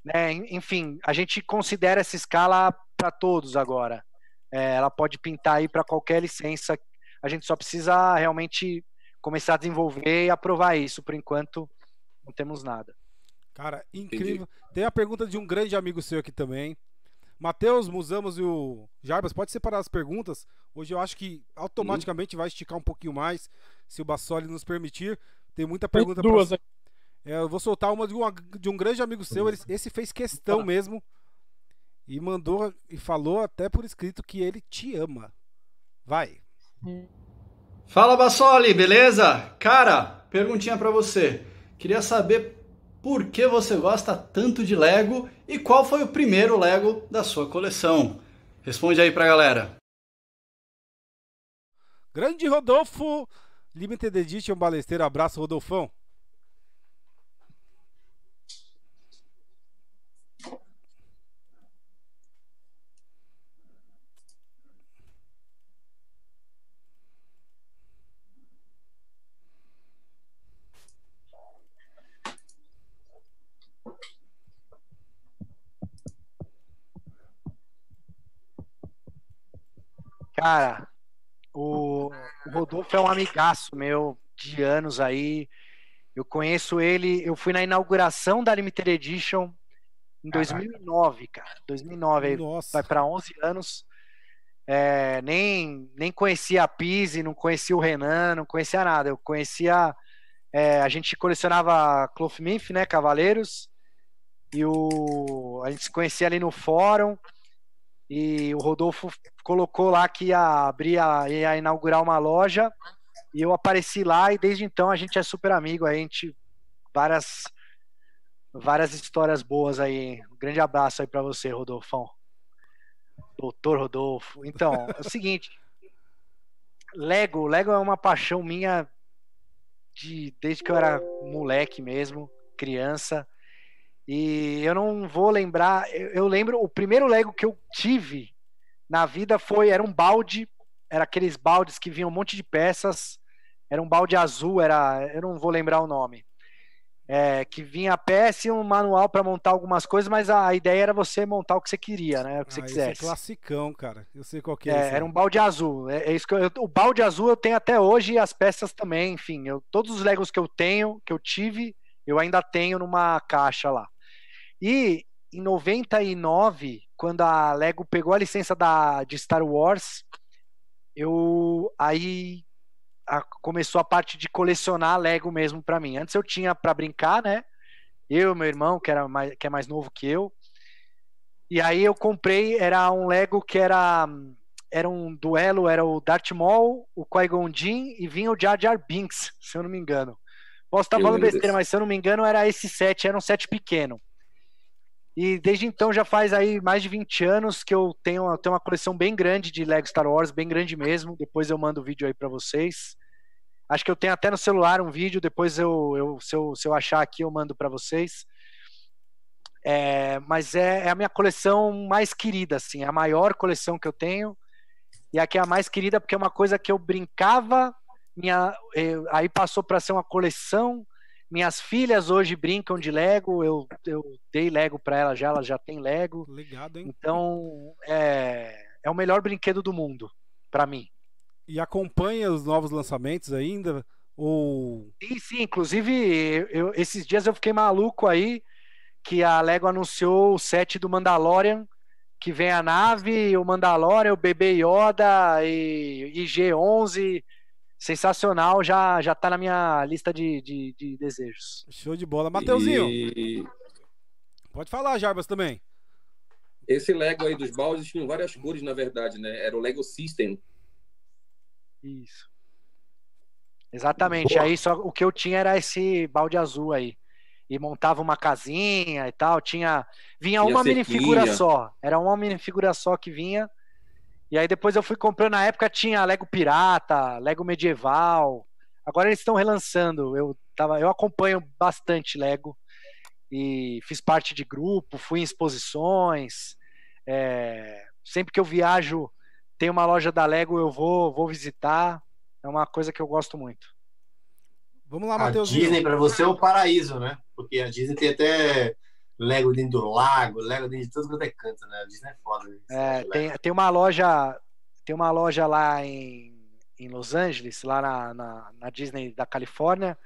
Né? Enfim, a gente considera essa escala para todos agora. É, ela pode pintar aí para qualquer licença. A gente só precisa realmente começar a desenvolver e aprovar isso. Por enquanto, não temos nada. Cara, incrível. Entendi. Tem a pergunta de um grande amigo seu aqui também. Matheus, Musamos e o Jarbas, pode separar as perguntas. Hoje eu acho que automaticamente vai esticar um pouquinho mais, se o Bassoli nos permitir. Tem muita pergunta. para é, eu vou soltar uma de, uma, de um grande amigo seu. Ele, esse fez questão mesmo. E mandou e falou até por escrito que ele te ama. Vai. Fala Bassoli, beleza? Cara, perguntinha para você. Queria saber por que você gosta tanto de Lego e qual foi o primeiro Lego da sua coleção. Responde aí pra galera. Grande Rodolfo, Limited Edition Balesteiro, abraço Rodolfão. Cara, o, Rodolfo é um amigaço meu de anos aí. Eu conheço ele, eu fui na inauguração da Limited Edition em Caraca. 2009, cara. 2009, Nossa. vai para 11 anos. É, nem, nem conhecia a Pise, não conhecia o Renan, não conhecia nada. Eu conhecia. É, a gente colecionava Clothmith, né? Cavaleiros. E o, a gente se conhecia ali no fórum. E o Rodolfo colocou lá que ia abrir, a, ia inaugurar uma loja. E eu apareci lá e desde então a gente é super amigo. A gente várias várias histórias boas aí. Um grande abraço aí para você, Rodolfão. Doutor Rodolfo. Então, é o seguinte, Lego, Lego é uma paixão minha de desde que eu era moleque mesmo, criança. E eu não vou lembrar, eu, eu lembro, o primeiro Lego que eu tive na vida foi, era um balde, era aqueles baldes que vinham um monte de peças, era um balde azul, era, eu não vou lembrar o nome. É, que vinha a peça e um manual para montar algumas coisas, mas a, a, ideia era você montar o que você queria, né? O que ah, você quisesse. Esse é classicão, cara. Eu sei qual que é. é esse, era né? um balde azul. É, é isso que eu, o balde azul eu tenho até hoje e as peças também, enfim. Eu, todos os Legos que eu tenho, que eu tive, eu ainda tenho numa caixa lá. E em 99, quando a Lego pegou a licença da, de Star Wars, eu aí a, começou a parte de colecionar Lego mesmo para mim. Antes eu tinha para brincar, né? Eu, meu irmão, que, era mais, que é mais novo que eu. E aí eu comprei, era um Lego que era era um duelo, era o Darth Maul, o Qui-Gon Jinn e vinha o Jar Jar Binks, se eu não me engano. Posso estar falando besteira, mas se eu não me engano era esse set, era um set pequeno. E desde então já faz aí mais de 20 anos que eu tenho uma, tenho uma coleção bem grande de Lego Star Wars, bem grande mesmo. Depois eu mando o vídeo aí para vocês. Acho que eu tenho até no celular um vídeo, depois eu, eu se, eu, se eu achar aqui eu mando para vocês. É, mas é, é, a minha coleção mais querida, assim, é a maior coleção que eu tenho. E é aqui é a mais querida porque é uma coisa que eu brincava, minha, eu, aí passou para ser uma coleção, minhas filhas hoje brincam de Lego, eu, eu dei Lego para elas já, elas já têm Lego. Ligado, hein? Então, é, é o melhor brinquedo do mundo, para mim. E acompanha os novos lançamentos ainda? Ou... Sim, sim, inclusive eu, esses dias eu fiquei maluco aí que a Lego anunciou o set do Mandalorian, que vem a nave, o Mandalorian, o bebê Yoda e, ig 11 sensacional, já já tá na minha lista de, de, de desejos. Show de bola. Mateuzinho, e... pode falar, Jarbas, também. Esse Lego aí dos baldes tinha várias cores, na verdade, né? Era o Lego System. Isso. Exatamente. Boa. Aí só o que eu tinha era esse balde azul aí. E montava uma casinha e tal. Tinha. Vinha uma minifigura só. Era uma minifigura só que vinha. E aí depois eu fui comprando, na época tinha Lego Pirata, Lego Medieval. Agora eles estão relançando. Eu, tava, eu acompanho bastante Lego e fiz parte de grupo, fui em exposições. É, sempre que eu viajo, tem uma loja da Lego, eu vou, vou visitar. É uma coisa que eu gosto muito. Vamos lá, Matheus. Disney para você é o paraíso, né? Porque a Disney tem até Lego dentro do lago, Lego dentro de todo quanto é canto, né? A Disney é foda. Né? É, é, tem, tem uma loja, tem uma loja lá em, em Los Angeles, lá na, na, na, Disney da Califórnia,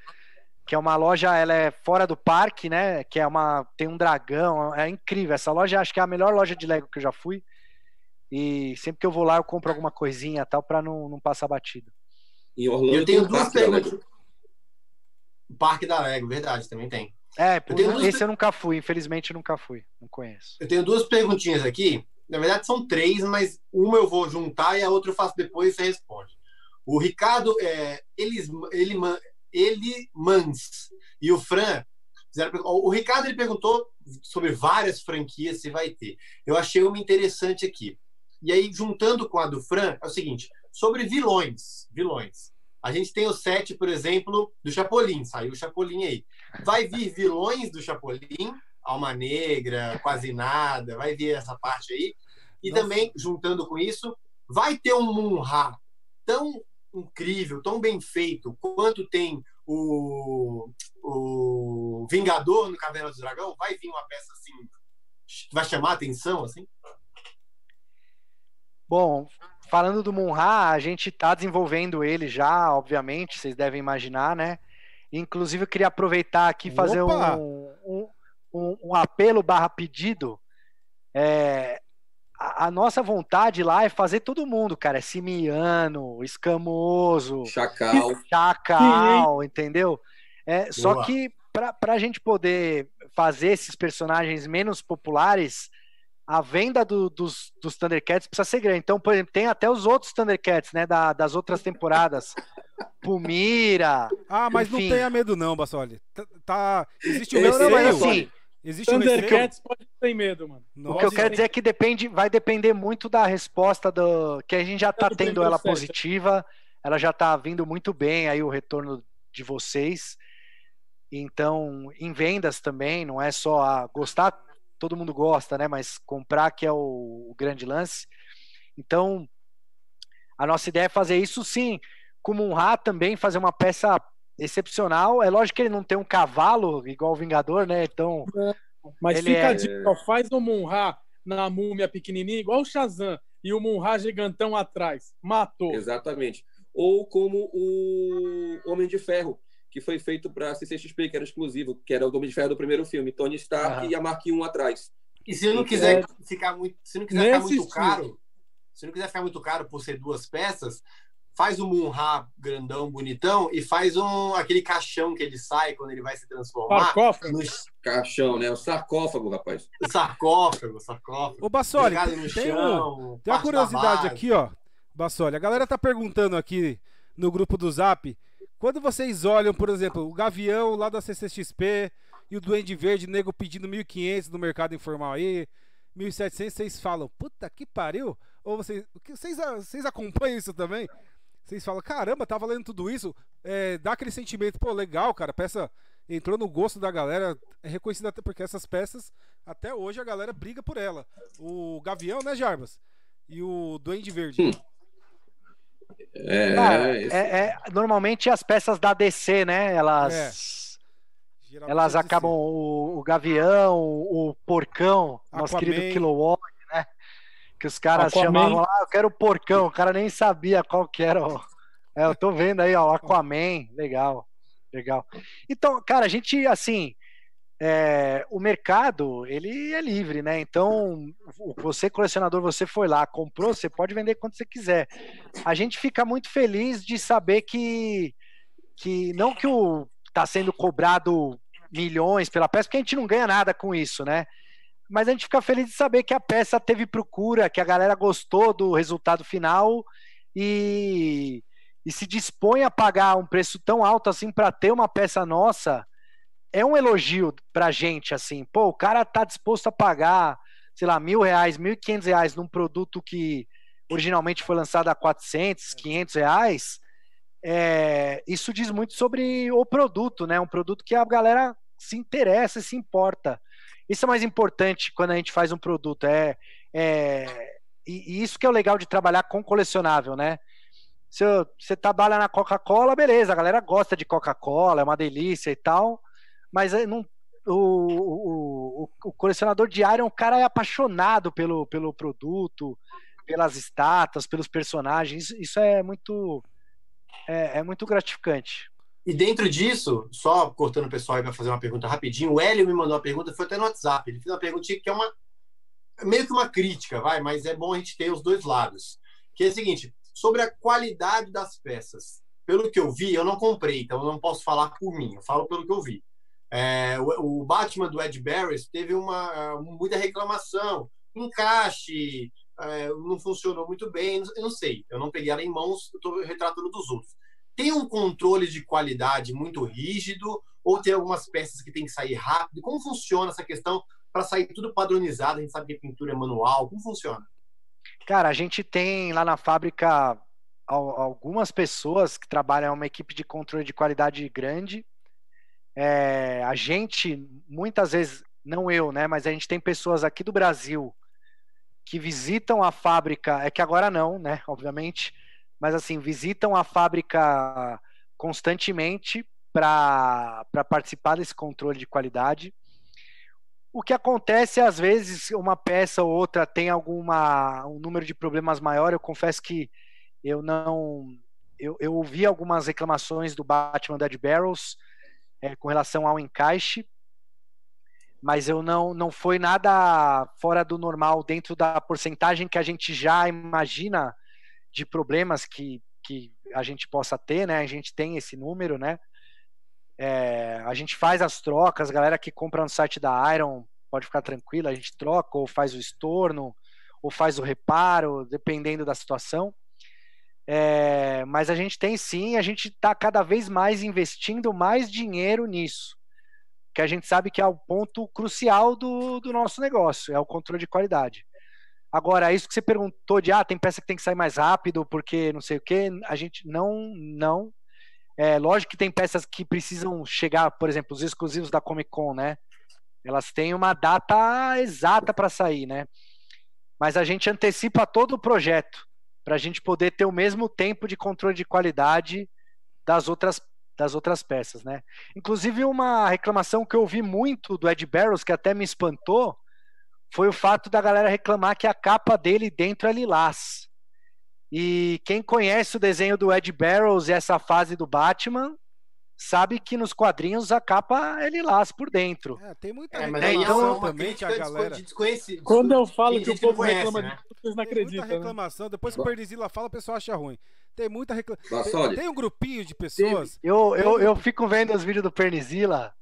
que é uma loja, ela é fora do parque, né? Que é uma, tem um dragão, é incrível. Essa loja, acho que é a melhor loja de Lego que eu já fui. E sempre que eu vou lá, eu compro alguma coisinha tal para não, não passar batido. E Orlando eu tenho duas perguntas. Parque da Lego, verdade, também tem. É, eu duas... esse eu nunca fui, infelizmente nunca fui, não conheço. Eu tenho duas perguntinhas aqui, na verdade são três, mas uma eu vou juntar e a outra eu faço depois e você responde. O Ricardo, é, eles, ele, ele Mans e o Fran fizeram... O Ricardo ele perguntou sobre várias franquias se vai ter. Eu achei uma interessante aqui. E aí, juntando com a do Fran, é o seguinte: sobre vilões. Vilões. A gente tem o set, por exemplo, do Chapolin, saiu o Chapolin aí. Vai vir vilões do Chapolin, Alma Negra, Quase Nada, vai vir essa parte aí. E Nossa. também, juntando com isso, vai ter um Munra tão incrível, tão bem feito, quanto tem o, o Vingador no Caverna do Dragão, vai vir uma peça assim, vai chamar atenção, assim? Bom, Falando do Munra, a gente está desenvolvendo ele já, obviamente, vocês devem imaginar, né? Inclusive, eu queria aproveitar aqui e fazer um, um, um, apelo barra pedido. É, a, a, nossa vontade lá é fazer todo mundo, cara. É simiano, escamoso, chacal, chacal entendeu? É, só que para a gente poder fazer esses personagens menos populares, a venda do, dos, dos, Thundercats precisa ser grande. Então, por exemplo, tem até os outros Thundercats, né? Da, das outras temporadas. Pumira. Ah, mas enfim. não tenha medo, não, Bassoli. Tá, existe o um receio. Não, mas assim, existe Thundercats um pode ter medo, mano. Nossa, o que eu quero dizer é que depende, vai depender muito da resposta do. Que a gente já tá tendo ela positiva. Ela já tá vindo muito bem aí o retorno de vocês. Então, em vendas também, não é só a gostar todo mundo gosta, né? Mas comprar que é o, o grande lance. Então, a nossa ideia é fazer isso sim. Como um Ra também fazer uma peça excepcional. É lógico que ele não tem um cavalo igual o Vingador, né? Então. É, mas fica é... a dica, faz o Munra na múmia pequenininha, igual o Shazam, e o Munra gigantão atrás. Matou. Exatamente. Ou como o Homem de Ferro, que foi feito para CCXP, que era exclusivo, que era o domingo de Ferro do primeiro filme, Tony Stark e a Mark I atrás. E se eu não quiser é... ficar muito, se não quiser Nesse ficar muito caro, se não quiser ficar muito caro por ser duas peças, faz um Munra grandão, bonitão e faz um aquele caixão que ele sai quando ele vai se transformar. Sarcófago. No... Caixão, né? O sarcófago, rapaz. O sarcófago, sarcófago. O Bassoli, tem, chão, um, tem uma curiosidade aqui, ó. Bassoli, a galera tá perguntando aqui no grupo do Zap quando vocês olham, por exemplo, o Gavião lá da CCXP e o Duende Verde, nego pedindo 1.500 no mercado informal aí, 1.700, vocês falam, puta que pariu? Ou vocês, vocês, vocês acompanham isso também? Vocês falam, caramba, tá valendo tudo isso? É, dá aquele sentimento, pô, legal, cara, peça entrou no gosto da galera, é reconhecida até porque essas peças, até hoje a galera briga por ela. O Gavião, né, Jarbas? E o Duende Verde. É, é, é, é, normalmente as peças da DC, né? Elas. É. Elas é acabam o, o, Gavião, o Porcão, Aquaman. nosso querido Kilowatt, né? Que os caras Aquaman. chamavam lá, ah, eu quero o Porcão, o cara nem sabia qual que era. É, eu tô vendo aí, ó, Aquaman, legal, legal. Então, cara, a gente, assim, é, o mercado ele é livre, né? Então, você colecionador, você foi lá, comprou, você pode vender quando você quiser. A gente fica muito feliz de saber que, que não que o está sendo cobrado milhões pela peça, porque a gente não ganha nada com isso, né? Mas a gente fica feliz de saber que a peça teve procura, que a galera gostou do resultado final e, e se dispõe a pagar um preço tão alto assim para ter uma peça nossa é um elogio pra gente, assim, pô, o cara tá disposto a pagar, sei lá, mil reais, mil e quinhentos reais num produto que originalmente foi lançado a 400, 500 é. reais, é, isso diz muito sobre o produto, né? Um produto que a galera se interessa e se importa. Isso é mais importante quando a gente faz um produto. É, é e, e, isso que é o legal de trabalhar com colecionável, né? Se você trabalha na Coca-Cola, beleza, a galera gosta de Coca-Cola, é uma delícia e tal mas é, não, o, o, o, colecionador diário é um cara apaixonado pelo, pelo produto, pelas estátuas, pelos personagens. Isso, é muito é, é, muito gratificante. E dentro disso, só cortando o pessoal para fazer uma pergunta rapidinho, o Hélio me mandou uma pergunta, foi até no WhatsApp. Ele fez uma perguntinha que é uma meio que uma crítica, vai, mas é bom a gente ter os dois lados. Que é o seguinte, sobre a qualidade das peças. Pelo que eu vi, eu não comprei, então eu não posso falar por mim, eu falo pelo que eu vi. É, o, o, Batman do Ed Barris teve uma, é, muita reclamação, encaixe, é, não funcionou muito bem, eu não sei, eu não peguei ela em mãos, estou retratando dos outros. Tem um controle de qualidade muito rígido ou tem algumas peças que tem que sair rápido? Como funciona essa questão para sair tudo padronizado? A gente sabe que é pintura é manual, como funciona? Cara, a gente tem lá na fábrica algumas pessoas que trabalham, é uma equipe de controle de qualidade grande, é, a gente, muitas vezes, não eu, né? Mas a gente tem pessoas aqui do Brasil que visitam a fábrica, é que agora não, né? Obviamente, mas assim, visitam a fábrica constantemente para participar desse controle de qualidade. O que acontece às vezes uma peça ou outra tem alguma um número de problemas maior. Eu confesso que eu não eu, eu ouvi algumas reclamações do Batman Dead Barrels, é, com relação ao encaixe, mas eu não não foi nada fora do normal dentro da porcentagem que a gente já imagina de problemas que, que a gente possa ter, né? A gente tem esse número, né? É, a gente faz as trocas, galera que compra no site da Iron pode ficar tranquila, a gente troca ou faz o estorno ou faz o reparo, dependendo da situação. É, mas a gente tem sim, a gente está cada vez mais investindo mais dinheiro nisso, que a gente sabe que é o ponto crucial do, do nosso negócio, é o controle de qualidade. Agora, isso que você perguntou de ah, tem peça que tem que sair mais rápido, porque não sei o quê, a gente não, não. É, lógico que tem peças que precisam chegar, por exemplo, os exclusivos da Comic Con, né? Elas têm uma data exata para sair, né? Mas a gente antecipa todo o projeto para a gente poder ter o mesmo tempo de controle de qualidade das outras das outras peças, né? Inclusive uma reclamação que eu ouvi muito do Ed Barrows que até me espantou foi o fato da galera reclamar que a capa dele dentro é lilás. E quem conhece o desenho do Ed Barrows e essa fase do Batman sabe que nos quadrinhos a capa é lilás por dentro. É, tem muita é, mas então, também que a galera... Quando eu falo que, o povo conhece, reclama, né? vocês não acreditam. muita né? reclamação, né? depois que o Pernizila fala, o pessoal acha ruim. Tem muita reclamação. Tem, tem um grupinho de pessoas... Eu, eu, eu fico vendo os vídeos do Pernizila,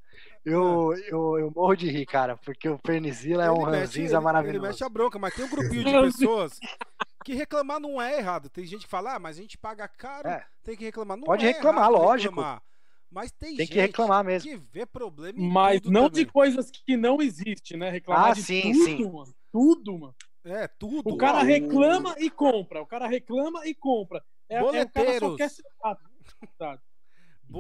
eu, é. eu, eu morro de rir, cara, porque o Pernizila é um ranzinza maravilhoso. Ele mexe a bronca, mas tem um grupinho de pessoas que reclamar não é errado. Tem gente que fala, ah, mas a gente paga caro, é. tem que reclamar. Não Pode é reclamar, lógico. Reclamar. Mas tem, tem que reclamar mesmo. que vê problema Mas não também. de coisas que não existem, né? Reclamar ah, de sim, tudo, sim. mano. Tudo, mano. É, tudo. O cara Uau. Ah, reclama e compra. O cara reclama e compra. É, É, o cara só quer ser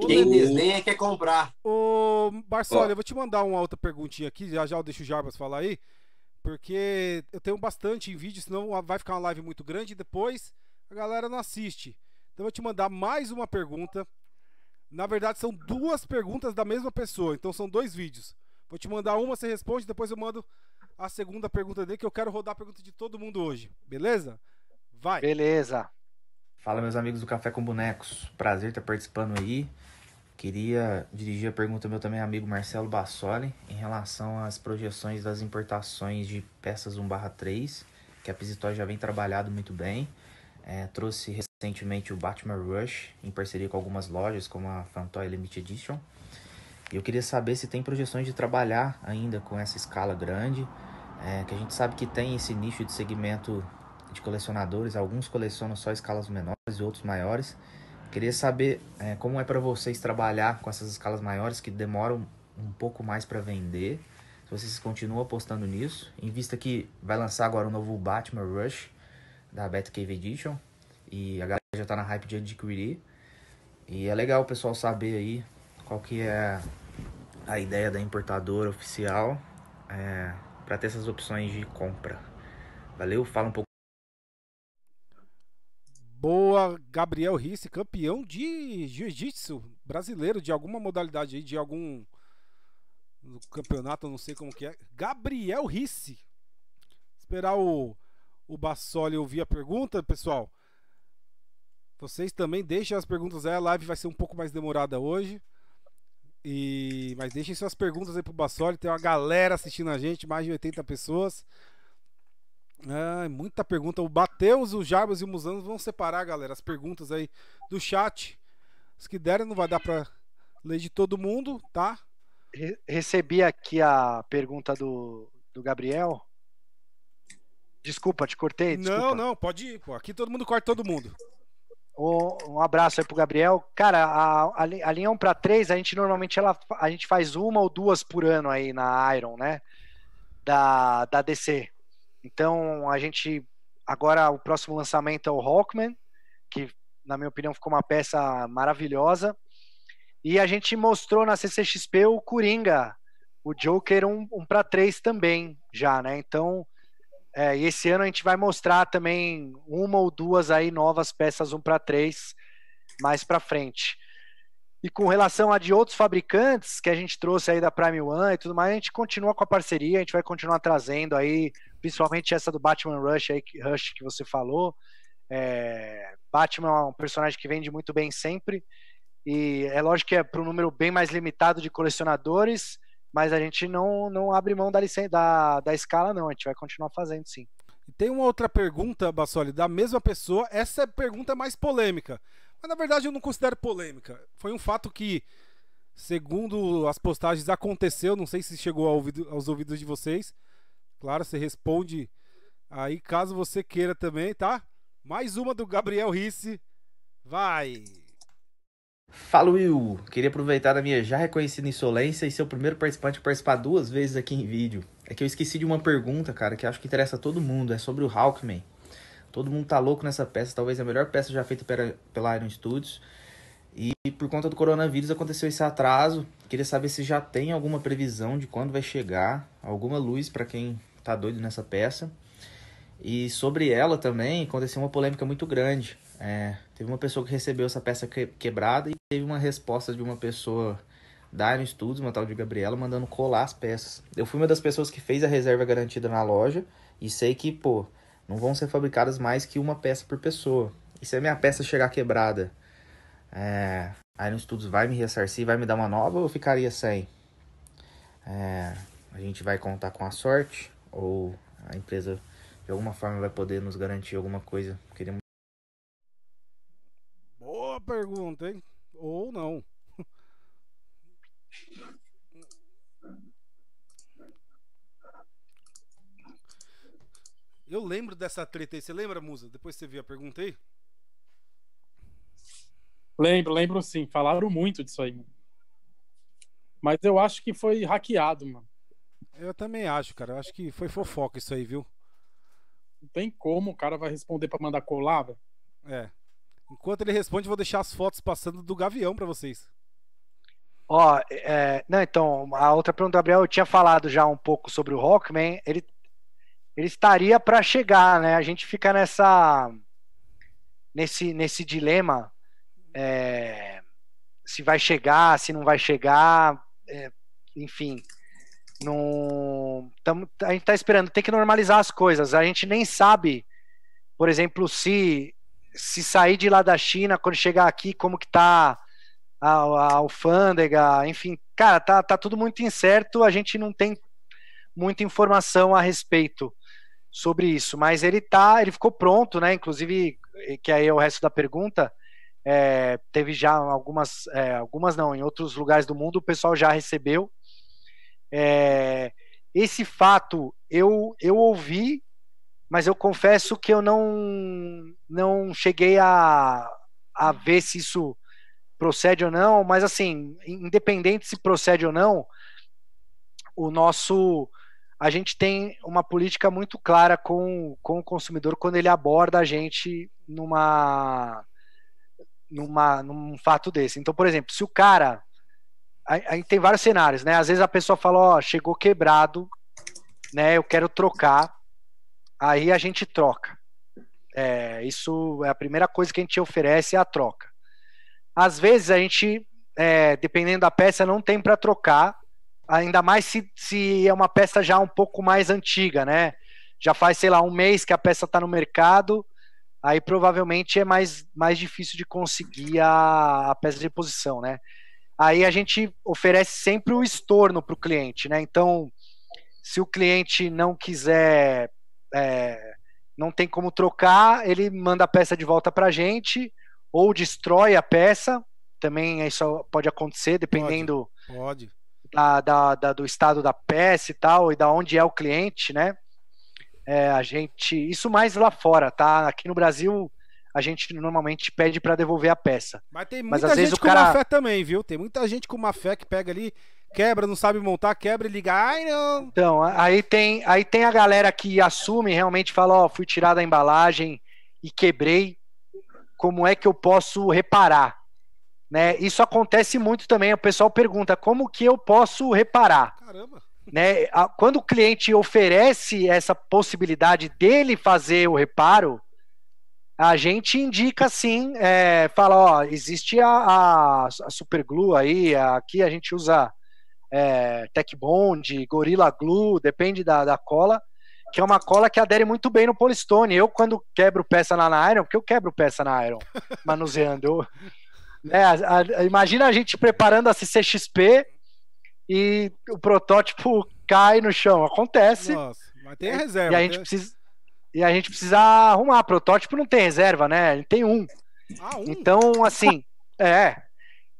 Quem desdenha quer comprar. Ô, Barcelona eu vou te mandar uma outra perguntinha aqui. Já já eu deixo o Jarbas falar aí. Porque eu tenho bastante em vídeo, senão vai ficar uma live muito grande e depois a galera não assiste. Então eu vou te mandar mais uma pergunta na verdade, são duas perguntas da mesma pessoa, então são dois vídeos. Vou te mandar uma, você responde, depois eu mando a segunda pergunta dele, que eu quero rodar a pergunta de todo mundo hoje. Beleza? Vai. Beleza. Fala, meus amigos do Café com Bonecos. Prazer estar participando aí. Queria dirigir a pergunta ao meu também amigo Marcelo Bassoli em relação às projeções das importações de peças 1/3, que a Pisitói já vem trabalhado muito bem. É, trouxe recentemente o Batman Rush em parceria com algumas lojas, como a Fantoy Limited Edition. E eu queria saber se tem projeções de trabalhar ainda com essa escala grande, é, que a gente sabe que tem esse nicho de segmento de colecionadores, alguns colecionam só escalas menores e outros maiores. Queria saber é, como é para vocês trabalhar com essas escalas maiores que demoram um pouco mais para vender. Se vocês continuam apostando nisso, em vista que vai lançar agora o um novo Batman Rush, da Beta Cave Edition. E a galera já tá na hype de adquirir. E é legal o pessoal saber aí qual que é a ideia da importadora oficial é, para ter essas opções de compra. Valeu, fala um pouco. Boa, Gabriel Risse, campeão de jiu-jitsu brasileiro, de alguma modalidade aí, de algum campeonato, não sei como que é. Gabriel Risse. Esperar o o Bassoli ouvir a pergunta, pessoal. Vocês também deixem as perguntas aí. A live vai ser um pouco mais demorada hoje. E mas deixem suas perguntas aí pro Bassoli. Tem uma galera assistindo a gente, mais de 80 pessoas. Ah, muita pergunta. O Bateus, o Jarbas e o Musano vão separar, galera, as perguntas aí do chat. Os que derem não vai dar para ler de todo mundo, tá? Recebi aqui a pergunta do, do Gabriel. Desculpa, te cortei. Desculpa. Não, não, pode ir, pô. Aqui todo mundo corta todo mundo. Um abraço aí pro Gabriel. Cara, a, a linha 1 para 3, a gente normalmente ela, a gente faz uma ou duas por ano aí na Iron, né? Da, da DC. Então a gente. Agora o próximo lançamento é o Hawkman, que na minha opinião ficou uma peça maravilhosa. E a gente mostrou na CCXP o Coringa, o Joker 1, 1 para 3 também, já, né? Então é, e esse ano a gente vai mostrar também uma ou duas aí novas peças 1 para 3 mais para frente. E com relação a de outros fabricantes que a gente trouxe aí da Prime One e tudo mais, a gente continua com a parceria, a gente vai continuar trazendo aí, principalmente essa do Batman Rush aí, Rush que você falou. É, Batman é um personagem que vende muito bem sempre. E é lógico que é para um número bem mais limitado de colecionadores, mas a gente não, não abre mão da, licença, da, da escala, não. A gente vai continuar fazendo, sim. Tem uma outra pergunta, Bassoli, da mesma pessoa. Essa é pergunta é mais polêmica. Mas na verdade eu não considero polêmica. Foi um fato que, segundo as postagens, aconteceu. Não sei se chegou ao ouvido, aos ouvidos de vocês. Claro, você responde aí caso você queira também, tá? Mais uma do Gabriel Risse. Vai! Fala Will, queria aproveitar a minha já reconhecida insolência e ser o primeiro participante a participar duas vezes aqui em vídeo. É que eu esqueci de uma pergunta, cara, que acho que interessa a todo mundo, é sobre o Hawkman. Todo mundo tá louco nessa peça, talvez a melhor peça já feita pela, Iron Studios. E por conta do coronavírus aconteceu esse atraso. Queria saber se já tem alguma previsão de quando vai chegar, alguma luz para quem tá doido nessa peça. E sobre ela também aconteceu uma polêmica muito grande é, teve uma pessoa que recebeu essa peça que, quebrada e teve uma resposta de uma pessoa da Iron Studios, uma tal de Gabriela, mandando colar as peças. Eu fui uma das pessoas que fez a reserva garantida na loja e sei que, pô, não vão ser fabricadas mais que uma peça por pessoa. E se a minha peça chegar quebrada, é, a Iron Studios vai me ressarcir, vai me dar uma nova ou eu ficaria sem? É, a gente vai contar com a sorte ou a empresa de alguma forma vai poder nos garantir alguma coisa. Queria pergunta, hein? Ou não. Eu lembro dessa treta aí. Você lembra, Musa? Depois você viu a pergunta aí? Lembro, lembro sim. Falaram muito disso aí. Mas eu acho que foi hackeado, mano. Eu também acho, cara. Eu acho que foi fofoca isso aí, viu? Não tem como o cara vai responder para mandar colar, velho. É. Enquanto ele responde, vou deixar as fotos passando do Gavião para vocês. Ó, oh, é, não, então, a outra pergunta do Gabriel, eu tinha falado já um pouco sobre o Rockman, ele, ele estaria para chegar, né? A gente fica nessa nesse, nesse dilema é, se vai chegar, se não vai chegar, é, enfim. Não, a gente está esperando, tem que normalizar as coisas. A gente nem sabe, por exemplo, se se sair de lá da China, quando chegar aqui, como que tá a, a alfândega, enfim, cara, tá, tá tudo muito incerto, a gente não tem muita informação a respeito sobre isso, mas ele tá, ele ficou pronto, né? Inclusive, que aí é o resto da pergunta, é, teve já algumas, é, algumas não, em outros lugares do mundo o pessoal já recebeu. É, esse fato eu eu ouvi mas eu confesso que eu não, não cheguei a, a ver se isso procede ou não, mas assim, independente se procede ou não, o nosso a gente tem uma política muito clara com, com o consumidor quando ele aborda a gente numa, numa num fato desse. Então, por exemplo, se o cara a, tem vários cenários, né? Às vezes a pessoa fala, ó, oh, chegou quebrado, né? Eu quero trocar aí a gente troca. É, isso é a primeira coisa que a gente oferece é a troca. Às vezes a gente, é, dependendo da peça, não tem para trocar, ainda mais se, se é uma peça já um pouco mais antiga, né? Já faz, sei lá, um mês que a peça está no mercado, aí provavelmente é mais, mais difícil de conseguir a, a peça de reposição, né? Aí a gente oferece sempre o estorno para o cliente, né? Então, se o cliente não quiser é, não tem como trocar, ele manda a peça de volta para a gente ou destrói a peça. Também isso pode acontecer, dependendo pode, pode. Da, da, da, do estado da peça e tal, e da onde é o cliente, né? É, a gente. Isso mais lá fora, tá? Aqui no Brasil, a gente normalmente pede para devolver a peça. Mas tem muita Mas, gente vezes, com cara... má fé também, viu? Tem muita gente com má fé que pega ali quebra, não sabe montar, quebra e liga. Ai, não. Então, aí tem, aí tem a galera que assume realmente fala, ó, oh, fui tirar da embalagem e quebrei. Como é que eu posso reparar? Né? Isso acontece muito também. O pessoal pergunta como que eu posso reparar? Caramba. Né? Quando o cliente oferece essa possibilidade dele fazer o reparo, a gente indica sim, é, fala, ó, existe a, a, a superglue aí, a, aqui a gente usa é, Tech Bond, Gorilla Glue, depende da, da cola, que é uma cola que adere muito bem no polistone. Eu, quando quebro peça na, na Iron, porque eu quebro peça na Iron, manuseando. Eu, né, a, a, imagina a gente preparando a CCXP e o protótipo cai no chão. Acontece. Nossa, mas tem reserva. E a gente tem... Né? precisa. E a gente precisa arrumar. Protótipo não tem reserva, né? Tem um. Ah, um. Então, assim, é.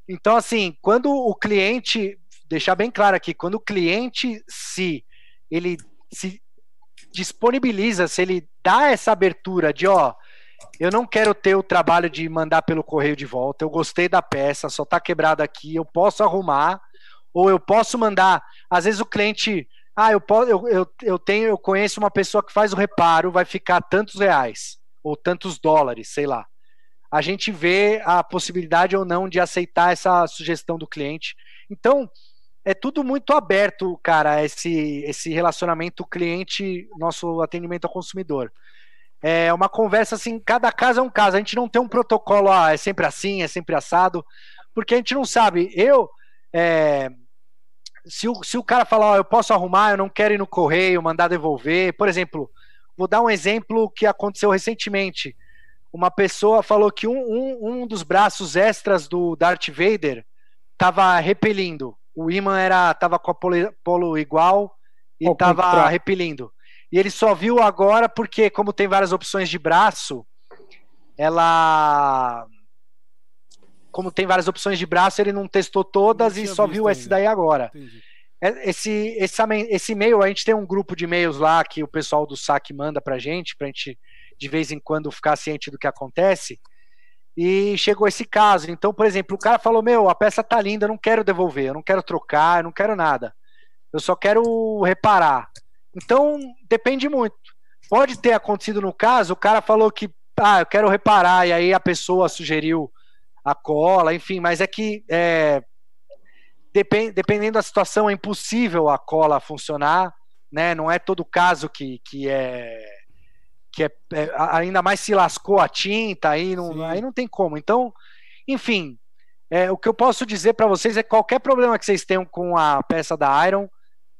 Então, assim, quando o cliente deixar bem claro aqui, quando o cliente se ele se disponibiliza, se ele dá essa abertura de ó, eu não quero ter o trabalho de mandar pelo correio de volta, eu gostei da peça, só tá quebrada aqui, eu posso arrumar, ou eu posso mandar, às vezes o cliente, ah, eu posso, eu, eu, eu tenho, eu conheço uma pessoa que faz o reparo, vai ficar tantos reais, ou tantos dólares, sei lá. A gente vê a possibilidade ou não de aceitar essa sugestão do cliente. Então, é tudo muito aberto, cara, esse, esse relacionamento cliente, nosso atendimento ao consumidor. É uma conversa assim, cada caso é um caso. A gente não tem um protocolo, ah, é sempre assim, é sempre assado, porque a gente não sabe. Eu, é, se, o, se o cara falar, oh, eu posso arrumar, eu não quero ir no correio, mandar devolver, por exemplo, vou dar um exemplo que aconteceu recentemente. Uma pessoa falou que um, um, um dos braços extras do Darth Vader estava repelindo o Iman era tava com a polo, polo igual e oh, tava repelindo. E ele só viu agora porque como tem várias opções de braço, ela como tem várias opções de braço, ele não testou todas não e só viu ainda. esse daí agora. É, esse, esse, esse e-mail, a gente tem um grupo de e-mails lá que o pessoal do SAC manda pra gente, pra gente de vez em quando ficar ciente do que acontece e chegou esse caso. Então, por exemplo, o cara falou: Meu, a peça tá linda, eu não quero devolver, eu não quero trocar, eu não quero nada. Eu só quero reparar. Então, depende muito. Pode ter acontecido no caso, o cara falou que, ah, eu quero reparar, e aí a pessoa sugeriu a cola, enfim, mas é que é, dependendo da situação, é impossível a cola funcionar, né? Não é todo caso que, que é que é, é, ainda mais se lascou a tinta, aí não, Sim. aí não tem como. Então, enfim, é, o que eu posso dizer para vocês é qualquer problema que vocês tenham com a peça da Iron,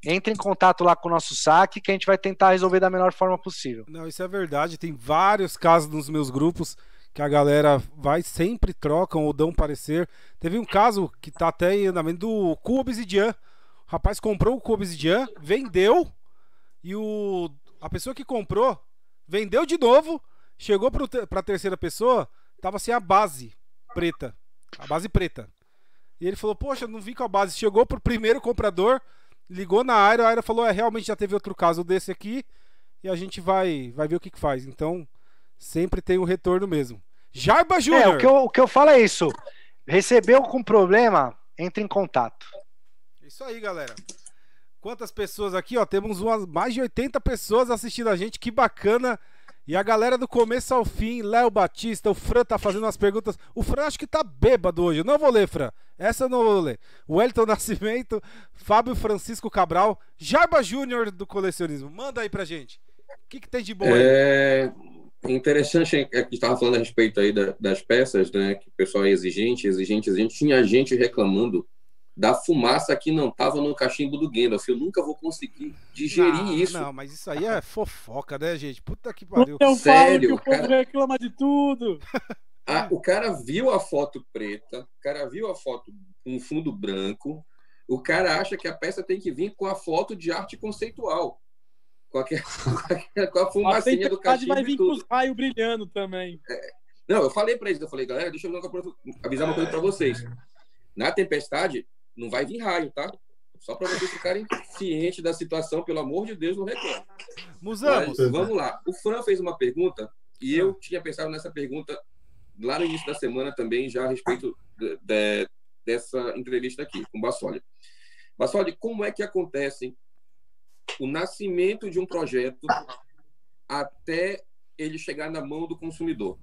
entre em contato lá com o nosso saque, que a gente vai tentar resolver da melhor forma possível. Não, isso é verdade. Tem vários casos nos meus grupos que a galera vai sempre trocam ou dão parecer. Teve um caso que tá até em andamento do cu obsidian. O rapaz comprou o cu obsidian, vendeu e o a pessoa que comprou vendeu de novo, chegou para a terceira pessoa, tava sem a base preta. A base preta. E ele falou: Poxa, não vim com a base. Chegou pro primeiro comprador, ligou na área, a área falou: É, realmente já teve outro caso desse aqui e a gente vai, vai ver o que, que faz. Então, sempre tem um retorno mesmo. Jarba Júnior. É, o que, eu, o que eu falo é isso. Recebeu com problema, entre em contato. Isso aí, galera. Quantas pessoas aqui, ó? Temos umas, mais de 80 pessoas assistindo a gente, que bacana. E a galera do começo ao fim, Léo Batista, o Fran tá fazendo umas perguntas. O Fran acho que tá bêbado hoje. Eu não vou ler, Fran. Essa eu não vou ler. O Elton Nascimento, Fábio Francisco Cabral, Jarba Júnior do colecionismo. Manda aí pra gente. O que, que tem de bom aí? É interessante é que estava falando a respeito aí das peças, né? Que o pessoal é exigente, exigente, exigente. Tinha gente reclamando da fumaça que não estava no cachimbo do Gandalf. Eu nunca vou conseguir digerir não, isso. Não, mas isso aí é fofoca, né, gente? Puta que pariu. Eu Sério, que o cara... povo reclama de tudo. o cara viu a foto preta, o cara viu a foto com fundo branco, o cara acha que a peça tem que vir com a foto de arte conceitual. Com, aquela, com a fumacinha a do cachimbo. vai vir com os raios brilhando também. É... Não, eu falei para eles, eu falei, galera, deixa eu avisar uma coisa para vocês. Na tempestade, não vai vir raio, tá? Só para vocês ficarem cientes da situação, pelo amor de Deus, não reclamo. Musamos. Mas, vamos lá. O Fran fez uma pergunta e eu tinha pensado nessa pergunta lá no início da semana também, já a respeito de, de, dessa entrevista aqui com o Bassoli. Bassoli, como é que acontece o nascimento de um projeto até ele chegar na mão do consumidor?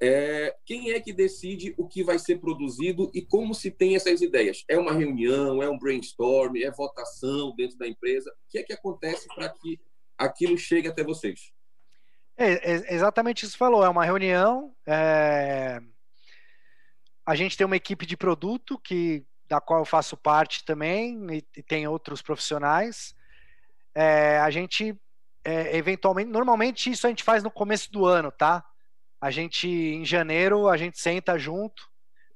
é, quem é que decide o que vai ser produzido e como se tem essas ideias? É uma reunião, é um brainstorm, é votação dentro da empresa? O que é que acontece para que aquilo chegue até vocês? É, é exatamente isso que falou, é uma reunião. É... A gente tem uma equipe de produto que da qual eu faço parte também e, e tem outros profissionais. É, a gente é, eventualmente, normalmente isso a gente faz no começo do ano, tá? a gente em janeiro a gente senta junto,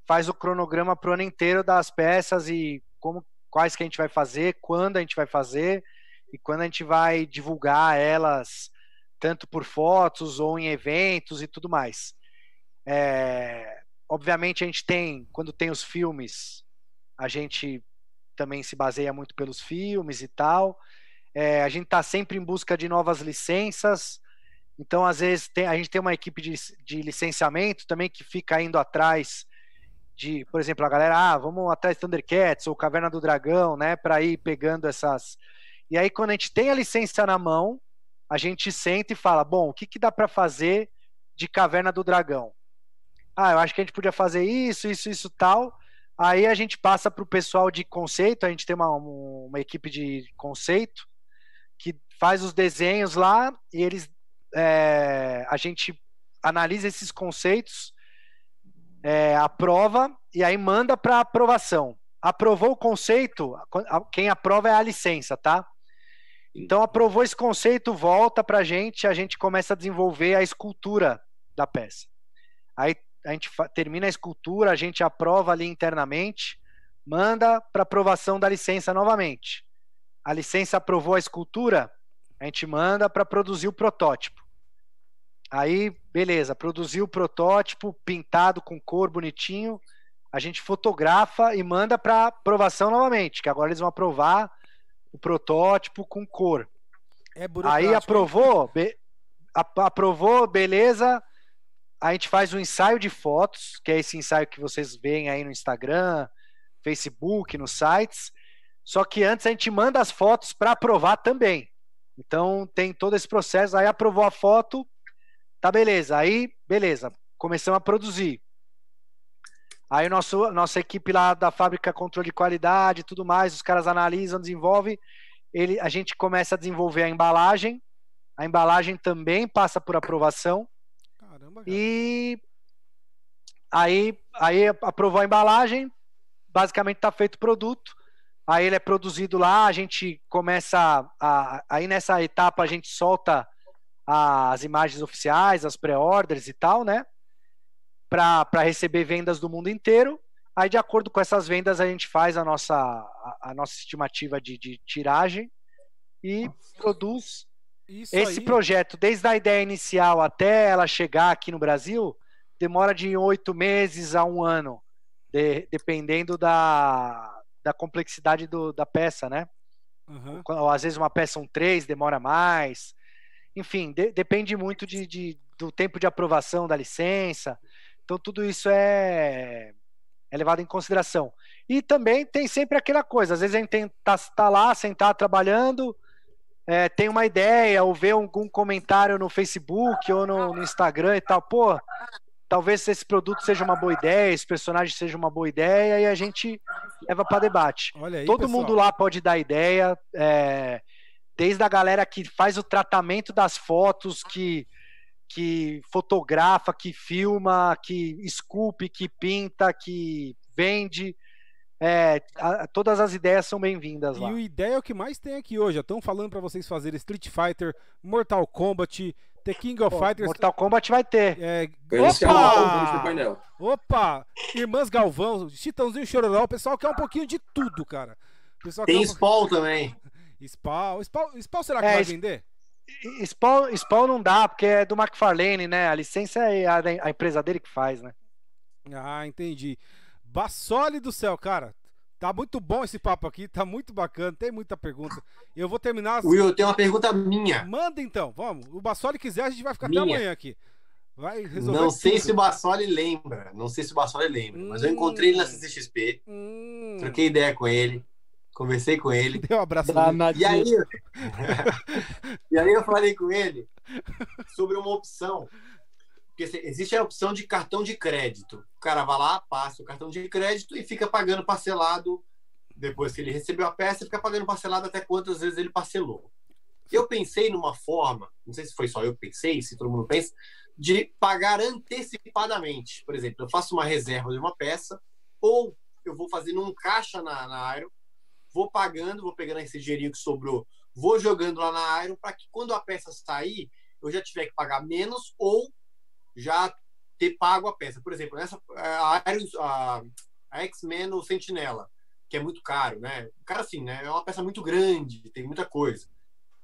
faz o cronograma para o ano inteiro das peças e como quais que a gente vai fazer, quando a gente vai fazer e quando a gente vai divulgar elas tanto por fotos ou em eventos e tudo mais. É, obviamente a gente tem quando tem os filmes a gente também se baseia muito pelos filmes e tal. É, a gente está sempre em busca de novas licenças então, às vezes, tem, a gente tem uma equipe de, de licenciamento também que fica indo atrás de, por exemplo, a galera, ah, vamos atrás de Thundercats ou Caverna do Dragão, né, para ir pegando essas. E aí, quando a gente tem a licença na mão, a gente senta e fala, bom, o que, que dá para fazer de Caverna do Dragão? Ah, eu acho que a gente podia fazer isso, isso, isso, tal. Aí a gente passa para o pessoal de conceito, a gente tem uma, uma equipe de conceito que faz os desenhos lá e eles é, a gente analisa esses conceitos, é, aprova e aí manda para aprovação. Aprovou o conceito, quem aprova é a licença, tá? Então aprovou esse conceito, volta para a gente, a gente começa a desenvolver a escultura da peça. Aí a gente termina a escultura, a gente aprova ali internamente, manda para aprovação da licença novamente. A licença aprovou a escultura, a gente manda para produzir o protótipo. Aí, beleza, produziu o protótipo pintado com cor bonitinho, a gente fotografa e manda para aprovação novamente, que agora eles vão aprovar o protótipo com cor. É Aí aprovou, be, aprovou, beleza. A gente faz um ensaio de fotos, que é esse ensaio que vocês veem aí no Instagram, Facebook, nos sites. Só que antes a gente manda as fotos para aprovar também. Então tem todo esse processo. Aí aprovou a foto, tá beleza. Aí, beleza, começamos a produzir. Aí nosso, nossa equipe lá da fábrica controle de qualidade, tudo mais, os caras analisam, desenvolvem. Ele, a gente começa a desenvolver a embalagem. A embalagem também passa por aprovação. Caramba, cara. E aí, aí aprovou a embalagem, basicamente está feito o produto aí ele é produzido lá, a gente começa a, aí nessa etapa a gente solta as imagens oficiais, as pré-orders e tal, né? Para receber vendas do mundo inteiro. Aí, de acordo com essas vendas, a gente faz a nossa, a, a nossa estimativa de, de tiragem e produz Isso esse aí. projeto. Desde a ideia inicial até ela chegar aqui no Brasil, demora de oito meses a um ano, de, dependendo da, da complexidade do, da peça, né? Uhum. Ou, às vezes uma peça um três demora mais. Enfim, de, depende muito de, de, do tempo de aprovação da licença. Então tudo isso é, é levado em consideração. E também tem sempre aquela coisa, às vezes a gente está tá lá, sentar trabalhando, é, tem uma ideia, ou vê algum comentário no Facebook ou no, no Instagram e tal, pô, talvez esse produto seja uma boa ideia, esse personagem seja uma boa ideia, e a gente leva para debate. Aí, Todo pessoal. mundo lá pode dar ideia, é, desde a galera que faz o tratamento das fotos, que, que fotografa, que filma, que esculpe, que pinta, que vende. É, a, todas as ideias são bem-vindas lá. E o ideia é o que mais tem aqui hoje. Estão falando para vocês fazerem Street Fighter, Mortal Kombat, The King of Fighters. Mortal Kombat vai ter. É... Opa! Opa! Irmãs Galvão, Chitãozinho Chororó, o pessoal quer um pouquinho de tudo, cara. Tem um... Spawn também. Spawn, Spawn, Spawn será que é, vai vender? Spawn, Spawn não dá, porque é do McFarlane, né? A licença é a, a empresa dele que faz, né? Ah, entendi. Bassoli do céu, cara. Tá muito bom esse papo aqui, tá muito bacana, tem muita pergunta. Eu vou terminar. Assim. Will, tem uma pergunta minha. Manda então, vamos. O Bassoli quiser, a gente vai ficar minha. até amanhã aqui. Vai resolver. Não sei tudo. se o Bassoli lembra, não sei se o Bassoli lembra, hum. mas eu hum. encontrei ele na CCXP, hum. troquei ideia com ele, conversei com ele. Deu um abraço. E aí, e aí eu falei com ele sobre uma opção porque assim, existe a opção de cartão de crédito. O cara vai lá, passa o cartão de crédito e fica pagando parcelado. Depois que ele recebeu a peça, fica pagando parcelado até quantas vezes ele parcelou. Eu pensei numa forma, não sei se foi só eu que pensei, se todo mundo pensa, de pagar antecipadamente. Por exemplo, eu faço uma reserva de uma peça, ou eu vou fazendo um caixa na, na vou pagando, vou pegando esse dinheirinho que sobrou, vou jogando lá na aero para que quando a peça sair, eu já tiver que pagar menos, ou já ter pago a peça. Por exemplo, essa a, a, a X-Men ou Sentinela, que é muito caro, né? Cara, assim, né? É uma peça muito grande, tem muita coisa.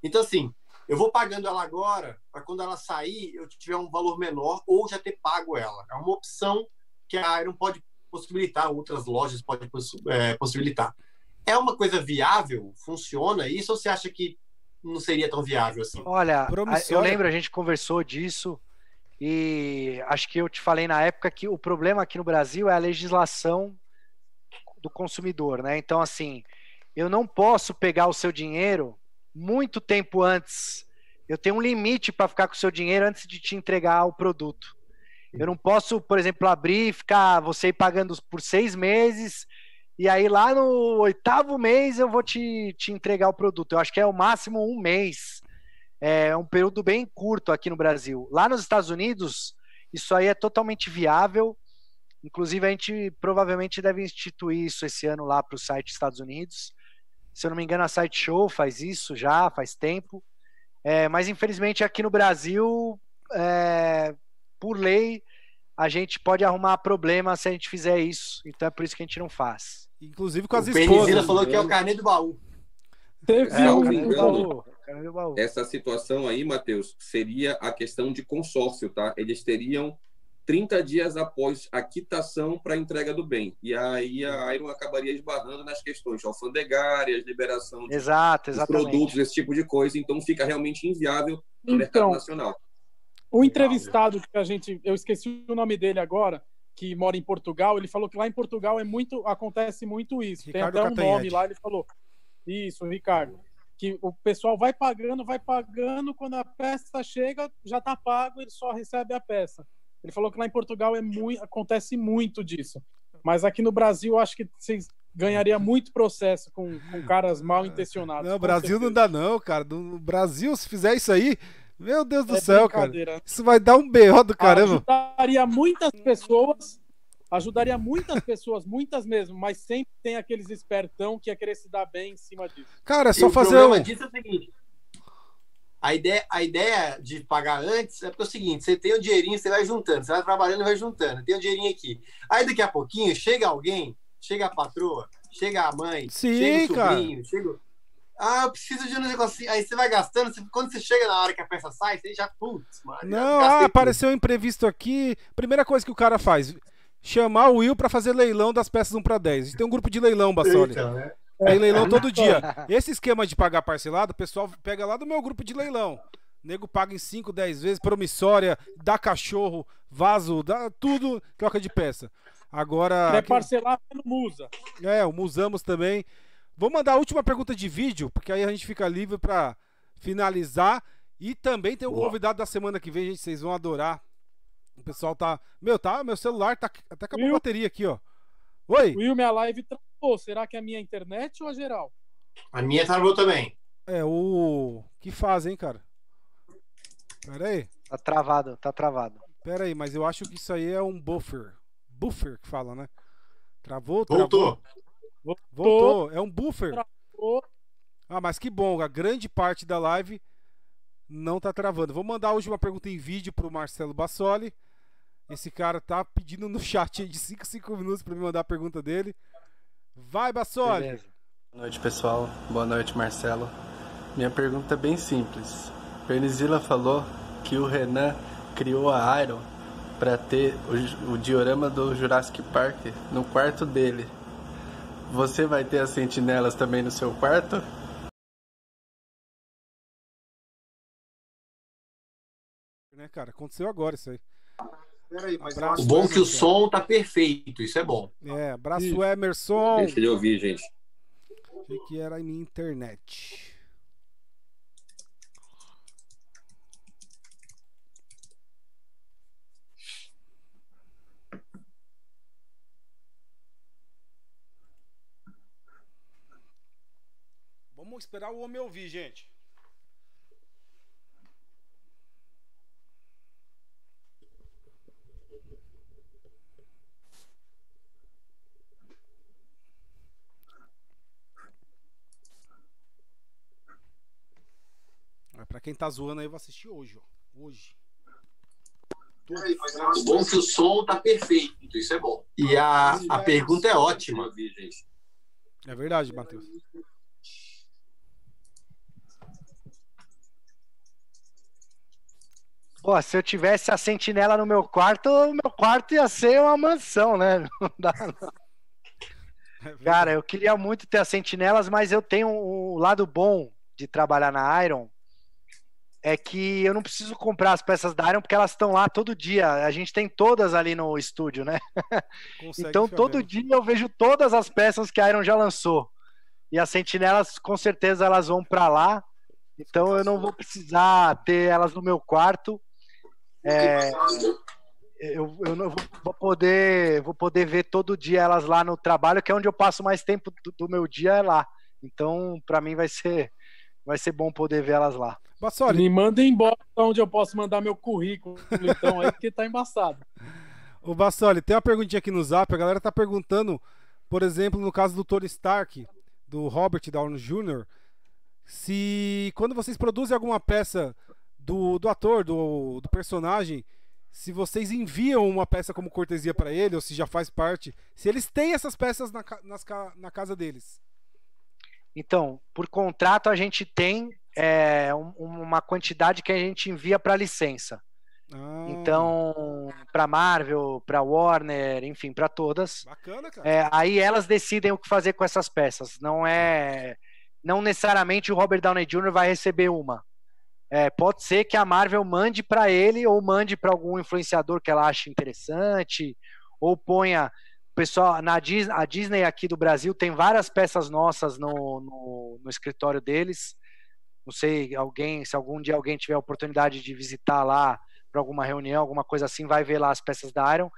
Então, assim, eu vou pagando ela agora, para quando ela sair, eu tiver um valor menor ou já ter pago ela. É uma opção que a Iron pode possibilitar, outras lojas podem é, possibilitar. É uma coisa viável? Funciona isso ou você acha que não seria tão viável assim? Olha, Promissora. eu lembro, a gente conversou disso e acho que eu te falei na época que o problema aqui no Brasil é a legislação do consumidor, né? Então, assim, eu não posso pegar o seu dinheiro muito tempo antes. Eu tenho um limite para ficar com o seu dinheiro antes de te entregar o produto. Eu não posso, por exemplo, abrir e ficar você pagando por seis meses e aí lá no oitavo mês eu vou te, te entregar o produto. Eu acho que é o máximo um mês é um período bem curto aqui no Brasil. Lá nos Estados Unidos, isso aí é totalmente viável. Inclusive, a gente provavelmente deve instituir isso esse ano lá para o site Estados Unidos. Se eu não me engano, a Site Show faz isso já faz tempo. É, mas, infelizmente, aqui no Brasil, é, por lei, a gente pode arrumar problema se a gente fizer isso. Então, é por isso que a gente não faz. Inclusive com as o esposas. O falou que é o né? carnê do baú. Teve é, um é engano, é essa situação aí, Matheus, seria a questão de consórcio, tá? Eles teriam 30 dias após a quitação para a entrega do bem. E aí a Iron acabaria esbarrando nas questões alfandegárias, liberação de, Exato, produtos, esse tipo de coisa. Então fica realmente inviável no então, mercado nacional. O entrevistado que a gente. Eu esqueci o nome dele agora, que mora em Portugal, ele falou que lá em Portugal é muito. acontece muito isso. Ricardo Tem até um nome lá, ele falou. Isso, Ricardo. Que o pessoal vai pagando, vai pagando, quando a peça chega, já está pago, ele só recebe a peça. Ele falou que lá em Portugal é muito, acontece muito disso. Mas aqui no Brasil, acho que vocês ganharia muito processo com, com caras mal é, intencionados. Não, Brasil certeza. não dá, não, cara. No Brasil, se fizer isso aí, meu Deus do é céu, cara. Isso vai dar um BO do ah, caramba. Ajudaria muitas pessoas ajudaria muitas pessoas, muitas mesmo, mas sempre tem aqueles espertão que ia querer se dar bem em cima disso. Cara, é só e fazer. O problema um... disso é o seguinte. A ideia, a ideia de pagar antes é porque é o seguinte: você tem o um dinheirinho, você vai juntando, você vai trabalhando e vai juntando, tem o um dinheirinho aqui. Aí daqui a pouquinho chega alguém, chega a patroa, chega a mãe, Sim, chega o sobrinho, cara. chega. Ah, eu preciso de um negocinho. Assim, aí você vai gastando, você, quando você chega na hora que a peça sai, você já, putz, mano. Não, ah, apareceu um imprevisto aqui. Primeira coisa que o cara faz: chamar o Will para fazer leilão das peças 1 para 10. A gente tem um grupo de leilão, Bassoli. Eita, né? Tem leilão é. todo dia. Esse esquema de pagar parcelado, o pessoal pega lá do meu grupo de leilão. nego paga em 5, 10 vezes, promissória, dá cachorro, vaso, dá tudo, troca de peça. Agora. Quer parcelar pelo é Musa. É, o Musamos também. Vou mandar a última pergunta de vídeo, porque aí a gente fica livre para finalizar. E também tem um Boa. convidado da semana que vem, gente, vocês vão adorar. O pessoal tá. Meu, tá. Meu celular tá até acabou Will, a bateria aqui, ó. Oi. Will, minha live travou. Será que é a minha internet ou a geral? A minha travou também. É, o. Que faz, hein, cara? Pera aí. Tá travado, tá travado. Pera aí, mas eu acho que isso aí é um buffer. Buffer que fala, né? Travou, travou. Voltou. Voltou. É um buffer. Travou. Ah, mas que bom. A grande parte da live não tá travando. Vou mandar hoje uma pergunta em vídeo pro Marcelo Bassoli. Esse cara tá pedindo no chat de 5 5 minutos para me mandar a pergunta dele. Vai, Bassoli! Boa noite, pessoal. Boa noite, Marcelo. Minha pergunta é bem simples. Pernizila falou que o Renan criou a Iron para ter o, o, diorama do Jurassic Park no quarto dele. Você vai ter as sentinelas também no seu quarto? Né, cara? Aconteceu agora isso aí. Peraí, mas abraço, o bom é que o som tá perfeito, isso é bom. É, abraço isso. Emerson. Deixa ele ouvir, gente. Achei que era a minha internet. Vamos esperar o homem ouvir, gente. É, pra quem tá zoando aí, eu vou assistir hoje, ó. Hoje. O é bom que o som tá perfeito, então isso é bom. E a, a pergunta é ótima. gente. É verdade, Matheus. Pô, se eu tivesse a sentinela no meu quarto, o meu quarto ia ser uma mansão, né? Não dá, não. É Cara, eu queria muito ter as sentinelas, mas eu tenho o um lado bom de trabalhar na Iron é que eu não preciso comprar as peças da Iron porque elas estão lá todo dia. A gente tem todas ali no estúdio, né? Consegue então todo mesmo. dia eu vejo todas as peças que a Iron já lançou. E as sentinelas, com certeza, elas vão para lá. Então eu não vou precisar ter elas no meu quarto. É, eu, eu não vou poder, vou poder ver todo dia elas lá no trabalho, que é onde eu passo mais tempo do, do meu dia é lá. Então, para mim vai ser vai ser bom poder ver elas lá. Bassoli. Me manda embora onde eu posso mandar meu currículo, então, aí, porque tá embaçado. O Bassoli, tem uma perguntinha aqui no zap, a galera tá perguntando, por exemplo, no caso do Tony Stark, do Robert Downey Jr., se quando vocês produzem alguma peça do, do ator, do, do personagem, se vocês enviam uma peça como cortesia para ele, ou se já faz parte, se eles têm essas peças na, nas, na casa deles. Então, por contrato, a gente tem é, um, uma quantidade que a gente envia para licença. Ah. Então, para Marvel, para Warner, enfim, para todas. Bacana, cara. É, aí elas decidem o que fazer com essas peças. Não é, não necessariamente o Robert Downey Jr. vai receber uma. É, pode ser que a Marvel mande para ele ou mande para algum influenciador que ela ache interessante ou ponha pessoal, na Disney, a Disney aqui do Brasil tem várias peças nossas no, no, no escritório deles. Não sei, alguém, se algum dia alguém tiver a oportunidade de visitar lá para alguma reunião, alguma coisa assim, vai ver lá as peças da Iron.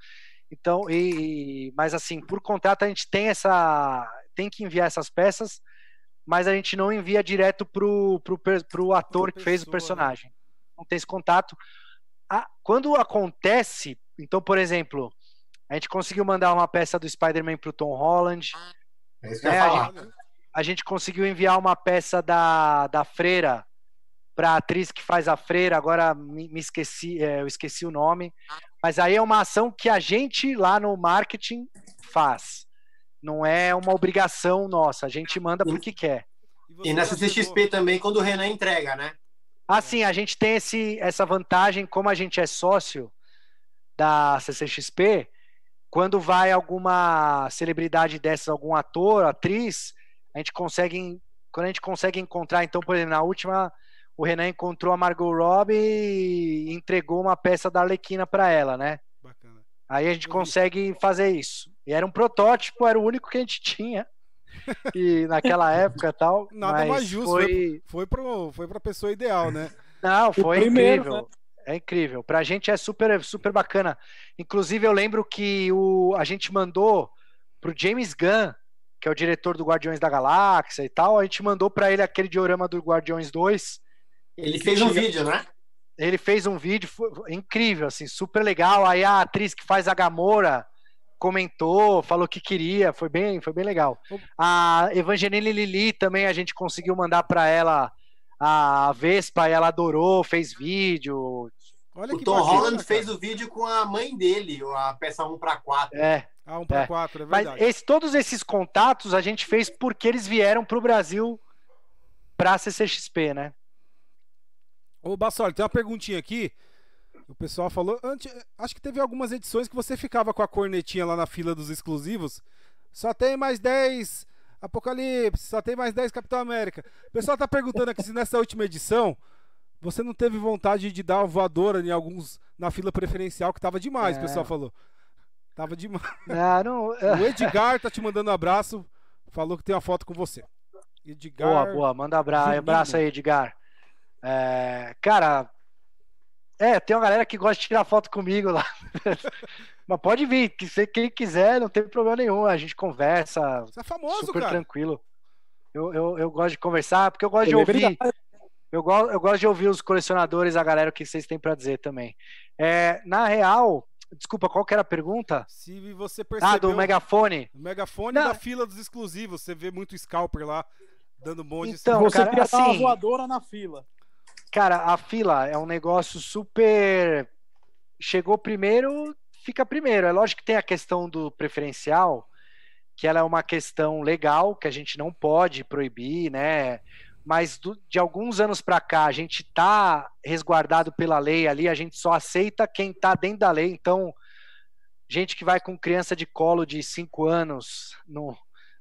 Então, e, mas assim, por contrato a gente tem essa, tem que enviar essas peças, mas a gente não envia direto pro pro, pro ator que fez o né? personagem. Não tem esse contato. A, quando acontece, então, por exemplo, a gente conseguiu mandar uma peça do Spider-Man pro Tom Holland. É isso que né, eu ia falar. A gente, a gente conseguiu enviar uma peça da, da Freira para a atriz que faz a Freira, agora me, me esqueci, é, eu esqueci o nome. Mas aí é uma ação que a gente lá no marketing faz. Não é uma obrigação nossa, a gente manda porque quer. E, na CCXP também, quando o Renan entrega, né? Assim, a gente tem esse, essa vantagem, como a gente é sócio da CCXP, quando vai alguma celebridade dessas, algum ator, atriz, a gente consegue quando a gente consegue encontrar, então, por exemplo, na última o Renan encontrou a Margot Robbie e entregou uma peça da Arlequina para ela, né? Bacana. Aí a gente consegue fazer isso. E era um protótipo, era o único que a gente tinha. E naquela época tal. Nada mais justo. Foi, foi, pro, foi pra pessoa ideal, né? Não, foi o primeiro, incrível. Né? É incrível. Para a gente é super, super bacana. Inclusive, eu lembro que o, a gente mandou pro James Gunn, que é o diretor do Guardiões da Galáxia e tal, a gente mandou para ele aquele diorama do Guardiões 2. Ele fez um vídeo, né? Ele fez um vídeo incrível, assim, super legal. Aí a atriz que faz a Gamora comentou, falou que queria, foi bem, foi bem legal. A Evangeline Lili também a gente conseguiu mandar para ela a Vespa, ela adorou, fez vídeo, Olha o Tom bacana, Holland cara. fez o vídeo com a mãe dele, a peça 1 para 4. É. A ah, 1 para é. 4, é verdade. Mas esse, todos esses contatos a gente fez porque eles vieram para o Brasil para a CCXP, né? Ô, Bassoli, tem uma perguntinha aqui. O pessoal falou. Antes, acho que teve algumas edições que você ficava com a cornetinha lá na fila dos exclusivos. Só tem mais 10 Apocalipse, só tem mais 10 Capitão América. O pessoal tá perguntando aqui se nessa última edição você não teve vontade de dar voadora em alguns na fila preferencial, que tava demais, é. o pessoal é. falou. Tava demais. Não, não... o Edgar tá te mandando um abraço, falou que tem uma foto com você. Edgar. Boa, boa, manda abra, abraço aí, Edgar. É, cara, é, tem uma galera que gosta de tirar foto comigo lá. Mas pode vir, quem quiser, não tem problema nenhum. A gente conversa. Você é famoso, super cara. tranquilo. Eu, eu, eu gosto de conversar, porque eu gosto de é ouvir. Verdade. Eu, go eu gosto de ouvir os colecionadores, a galera, o que vocês têm para dizer também. É, na real, desculpa, qual que era a pergunta? Se você percebeu... Ah, do megafone. O megafone Não. da fila dos exclusivos. Você vê muito scalper lá, dando um monte então, de... Você cara, assim, uma voadora na fila. Cara, a fila é um negócio super... Chegou primeiro, fica primeiro. É lógico que tem a questão do preferencial, que ela é uma questão legal que a gente não pode proibir, né? mas do, de alguns anos para cá a gente está resguardado pela lei ali, a gente só aceita quem está dentro da lei. Então, gente que vai com criança de colo de 5 anos não,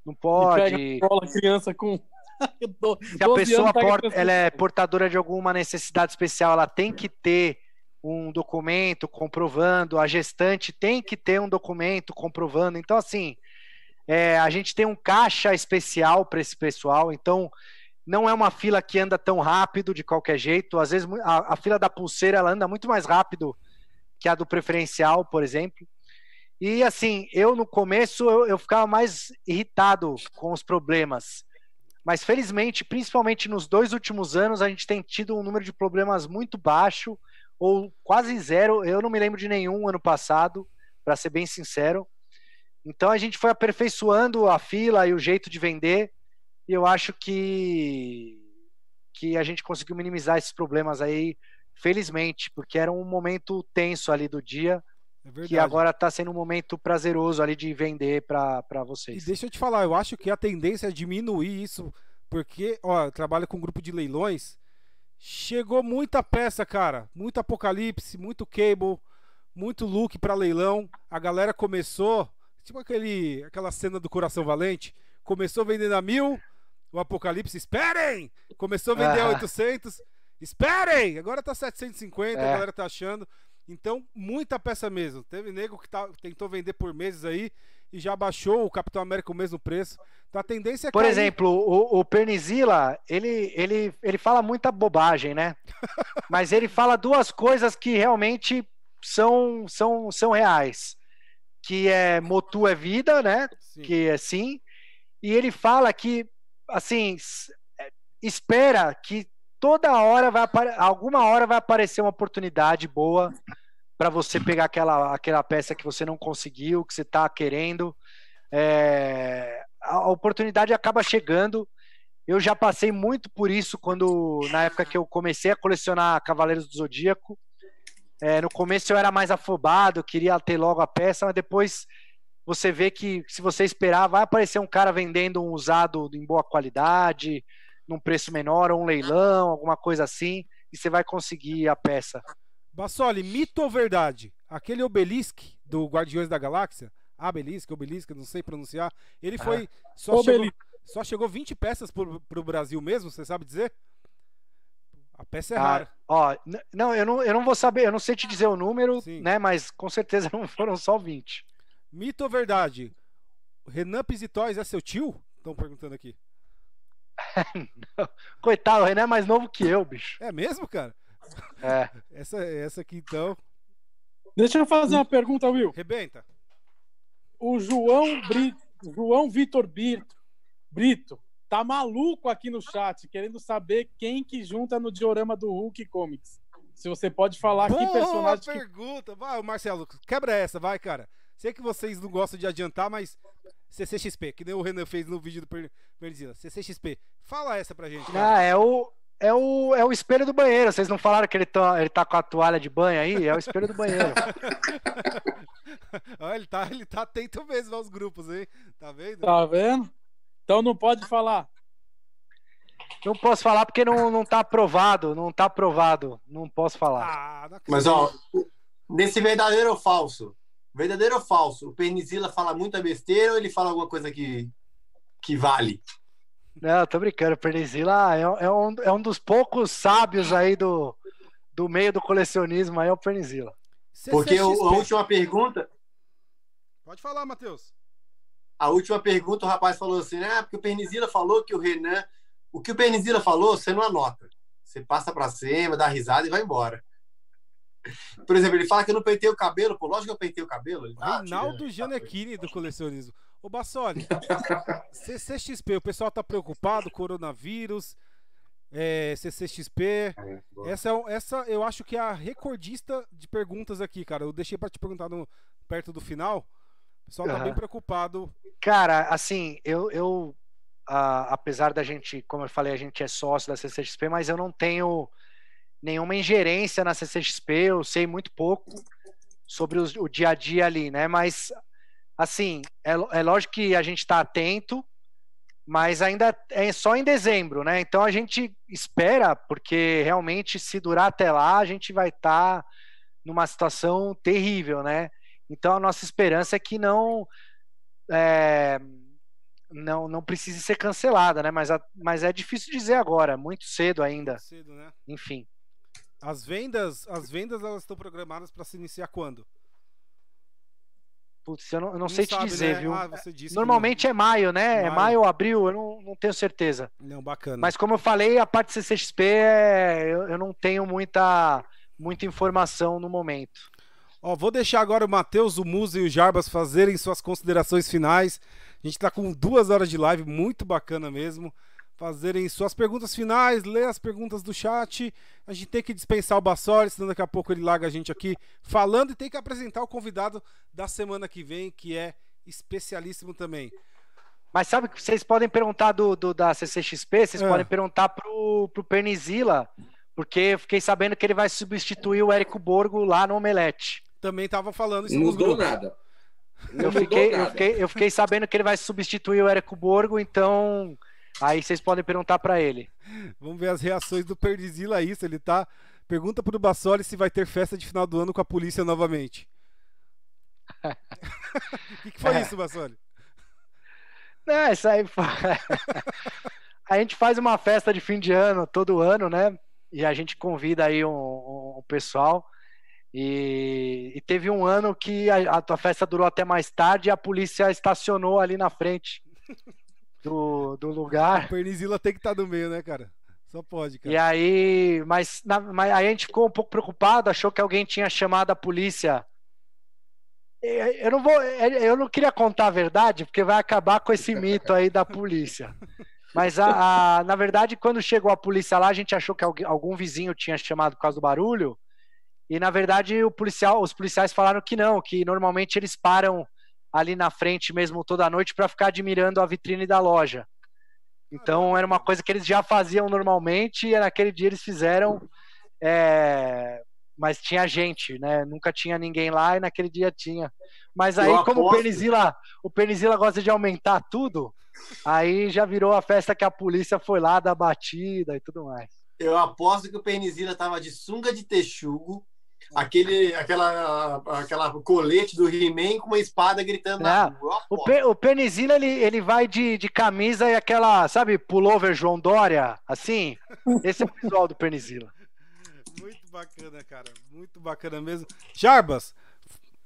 não pode. E pega cola criança com. Se a pessoa ela é portadora de alguma necessidade especial, ela tem que ter um documento comprovando, a gestante tem que ter um documento comprovando. Então, assim, é, a gente tem um caixa especial para esse pessoal. Então, não é uma fila que anda tão rápido de qualquer jeito. Às vezes a, a fila da pulseira ela anda muito mais rápido que a do preferencial, por exemplo. E assim, eu no começo eu, eu, ficava mais irritado com os problemas. Mas felizmente, principalmente nos dois últimos anos, a gente tem tido um número de problemas muito baixo, ou quase zero. Eu não me lembro de nenhum ano passado, para ser bem sincero. Então a gente foi aperfeiçoando a fila e o jeito de vender. E eu acho que que a gente conseguiu minimizar esses problemas aí, felizmente, porque era um momento tenso ali do dia. É que agora está sendo um momento prazeroso ali de vender para vocês. E deixa eu te falar, eu acho que a tendência é diminuir isso, porque, ó, eu trabalho com um grupo de leilões, chegou muita peça, cara, muito apocalipse, muito cable, muito look para leilão. A galera começou, tipo aquele, aquela cena do Coração Valente, começou vendendo a mil, o Apocalipse, esperem! Começou a vender a 800, esperem! Agora tá 750, é. a galera tá achando. Então, muita peça mesmo. Teve nego que tá, tentou vender por meses aí e já baixou o Capitão América o mesmo preço. Então a tendência é Por cair. exemplo, o, o Pernizila, ele, ele, ele fala muita bobagem, né? Mas ele fala duas coisas que realmente são, são, são reais. Que é Motu é vida, né? Sim. Que é sim. E ele fala que assim, é, espera que toda hora vai alguma hora vai aparecer uma oportunidade boa para você pegar aquela, aquela peça que você não conseguiu, que você está querendo. É, a oportunidade acaba chegando. Eu já passei muito por isso quando na época que eu comecei a colecionar Cavaleiros do Zodíaco. É, no começo eu era mais afobado, queria ter logo a peça, mas depois você vê que se você esperar, vai aparecer um cara vendendo um usado em boa qualidade, num preço menor, ou um leilão, alguma coisa assim, e você vai conseguir a peça. Bassoli, mito ou verdade? Aquele obelisco do Guardiões da Galáxia, Obelisk, obelisco, não sei pronunciar, ele ah. foi. Ah. Só, chegou, só chegou 20 peças para o Brasil mesmo, você sabe dizer? A peça é ah, rara. Ó, não, eu não, eu não vou saber, eu não sei te dizer o número, Sim. né? Mas com certeza não foram só 20. Mito ou verdade? Renan Pisitóis é seu tio? Estão perguntando aqui. Coitado, o Renan é mais novo que eu, bicho. É mesmo, cara? É. Essa, essa aqui então. Deixa eu fazer uma hum. pergunta, Will. Rebenta. O João João Vitor Brito, Brito tá maluco aqui no chat, querendo saber quem que junta no diorama do Hulk Comics. Se você pode falar Boa que personagem. Boa pergunta. Que... Vai, Marcelo, quebra essa, vai, cara. Sei que vocês não gostam de adiantar, mas CCXP, que nem o Renan fez no vídeo do Perdizila. CCXP, fala essa pra gente. Cara. Ah, é o, é o, é o espelho do banheiro. Vocês não falaram que ele tá, ele tá com a toalha de banho aí? É o espelho do banheiro. Olha, ele tá, ele tá atento mesmo aos grupos, hein? Tá vendo? Tá vendo? Então não pode falar. Não posso falar porque não, não tá aprovado. Não tá aprovado. Não posso falar. Ah, não Mas, ó, nesse verdadeiro ou falso, Verdadeiro ou falso? O Pernizila fala muita besteira ou ele fala alguma coisa que, que vale? Não, tô brincando. O Pernizila é, é, um, é um dos poucos sábios aí do, do meio do colecionismo, aí é o Pernizila. Porque é o, a última pergunta. Pode falar, Matheus. A última pergunta, o rapaz falou assim: ah, porque o Pernizila falou que o Renan. O que o Pernizila falou, você não anota. Você passa para cima, dá risada e vai embora. Por exemplo, ele fala que eu não pentei o cabelo, pô, lógico que eu pentei o cabelo. Tá Ronaldo Reinaldo tirando, do colecionismo. Ô Bassoli, CCXP, o pessoal tá preocupado, coronavírus, é, CCXP. É, essa, é, essa eu acho que é a recordista de perguntas aqui, cara. Eu deixei para te perguntar no, perto do final. O pessoal uhum. tá bem preocupado. Cara, assim, eu, eu uh, apesar da gente, como eu falei, a gente é sócio da CCXP, mas eu não tenho nenhuma ingerência na CCXP, eu sei muito pouco sobre o dia a dia ali, né? Mas, assim, é, é lógico que a gente está atento, mas ainda é só em dezembro, né? Então a gente espera, porque realmente se durar até lá, a gente vai estar tá numa situação terrível, né? Então a nossa esperança é que não. É, não, não precise ser cancelada, né? Mas, a, mas é difícil dizer agora, muito cedo ainda. Muito cedo, né? Enfim. As vendas, as vendas elas estão programadas para se iniciar quando? Putz, eu não, eu não, sei sabe, te dizer, né? viu? Ah, Normalmente é maio, né? Maio. É maio ou abril, eu não, não tenho certeza. Não, bacana. Mas como eu falei, a parte CCXP é... eu, eu não tenho muita, muita informação no momento. Ó, vou deixar agora o Matheus, o Musa e o Jarbas fazerem suas considerações finais. A gente está com duas horas de live, muito bacana mesmo fazerem suas perguntas finais, ler as perguntas do chat. A gente tem que dispensar o Bassoli, senão daqui a pouco ele larga a gente aqui falando e tem que apresentar o convidado da semana que vem, que é especialíssimo também. Mas sabe que vocês podem perguntar do, do da CCXP, vocês é. podem perguntar pro, pro Pernizila, porque fiquei sabendo que ele vai substituir o Érico Borgo lá no Omelete. Também estava falando isso. Não mudou nada. eu, fiquei, eu fiquei, eu fiquei sabendo que ele vai substituir o Érico Borgo, então Aí vocês podem perguntar para ele. Vamos ver as reações do Perdizila a isso. Ele tá. Pergunta pro Bassoli se vai ter festa de final do ano com a polícia novamente. O que, que, foi é. isso, Bassoli? Não, isso aí foi... a gente faz uma festa de fim de ano todo ano, né? E a gente convida aí o um, um pessoal. E, e, teve um ano que a, a tua festa durou até mais tarde e a polícia estacionou ali na frente. do, do lugar. O Pernizila tem que estar tá no meio, né, cara? Só pode, cara. E aí, mas, na, mas aí a gente ficou um pouco preocupado, achou que alguém tinha chamado a polícia. Eu não vou, eu não queria contar a verdade, porque vai acabar com esse mito aí da polícia. Mas a, a, na verdade, quando chegou a polícia lá, a gente achou que alguém, algum vizinho tinha chamado por causa do barulho. E na verdade, o policial, os policiais falaram que não, que normalmente eles param ali na frente mesmo toda a noite para ficar admirando a vitrine da loja. Então era uma coisa que eles já faziam normalmente e naquele dia eles fizeram, é... mas tinha gente, né? Nunca tinha ninguém lá e naquele dia tinha. Mas aí como o Penizila, o Pernizila gosta de aumentar tudo, aí já virou a festa que a polícia foi lá da batida e tudo mais. Eu aposto que o Penizila tava de sunga de texugo, aquele, aquela, aquela colete do He-Man com uma espada gritando. na é. O, pe, o Penizila, ele, ele vai de, de camisa e aquela, sabe, pullover João Dória, assim. Esse é o visual do Penizila. Muito bacana, cara. Muito bacana mesmo. Jarbas,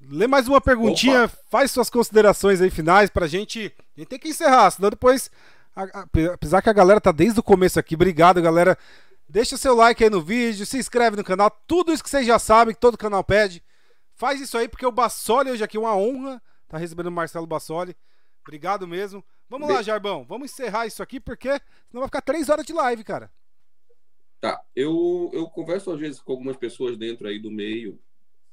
lê mais uma perguntinha, Opa. faz suas considerações aí finais pra gente. A gente tem que encerrar, senão depois. A, a, apesar que a galera tá desde o começo aqui. Obrigado, galera. Deixa seu like aí no vídeo, se inscreve no canal, tudo isso que vocês já sabem, que todo canal pede. Faz isso aí, porque o Bassoli hoje aqui é uma honra. Tá recebendo o Marcelo Bassoli. Obrigado mesmo. Vamos lá, Jarbão. Vamos encerrar isso aqui, porque senão vai ficar três horas de live, cara. Tá. Eu, eu converso às vezes com algumas pessoas dentro aí do meio,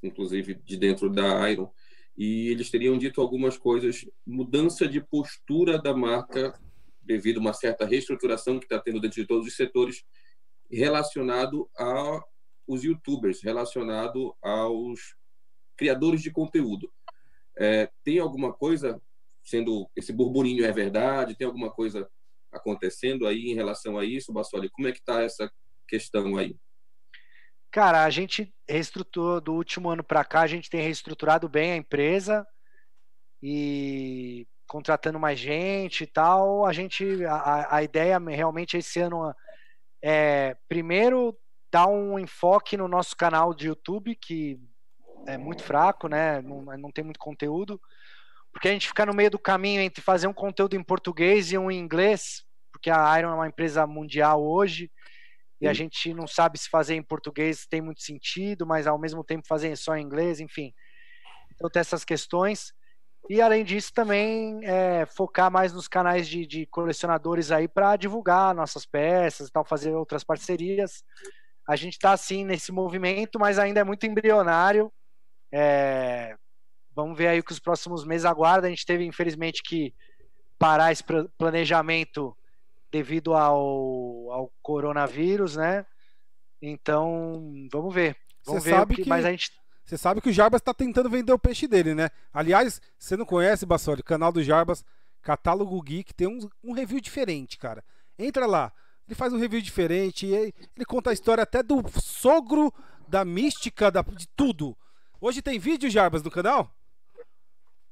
inclusive de dentro da Iron, e eles teriam dito algumas coisas. Mudança de postura da marca devido a uma certa reestruturação que está tendo dentro de todos os setores relacionado aos youtubers, relacionado aos criadores de conteúdo. É, tem alguma coisa sendo esse burburinho é verdade? Tem alguma coisa acontecendo aí em relação a isso, Bassoli? Como é que está essa questão aí? Cara, a gente reestruturou do último ano para cá, a gente tem reestruturado bem a empresa e contratando mais gente e tal. A gente a, a ideia realmente esse ano é, primeiro, dar um enfoque no nosso canal de YouTube, que é muito fraco, né? Não, não tem muito conteúdo. Porque a gente fica no meio do caminho entre fazer um conteúdo em português e um em inglês, porque a Iron é uma empresa mundial hoje, e a gente não sabe se fazer em português tem muito sentido, mas ao mesmo tempo fazer só em inglês, enfim. Então tem essas questões. E além disso, também é, focar mais nos canais de, de colecionadores aí para divulgar nossas peças e tal, fazer outras parcerias. A gente está assim nesse movimento, mas ainda é muito embrionário. É, vamos ver aí o que os próximos meses aguardam. A gente teve, infelizmente, que parar esse planejamento devido ao, ao coronavírus, né? Então, vamos ver. Vamos Você ver sabe que, que, mas a gente você sabe que o Jarbas está tentando vender o peixe dele, né? Aliás, você não conhece, Bassoli, o canal do Jarbas, Catálogo Geek, tem um, um review diferente, cara. Entra lá, ele faz um review diferente, ele, ele conta a história até do sogro, da mística, da, de tudo. Hoje tem vídeo, Jarbas, no canal?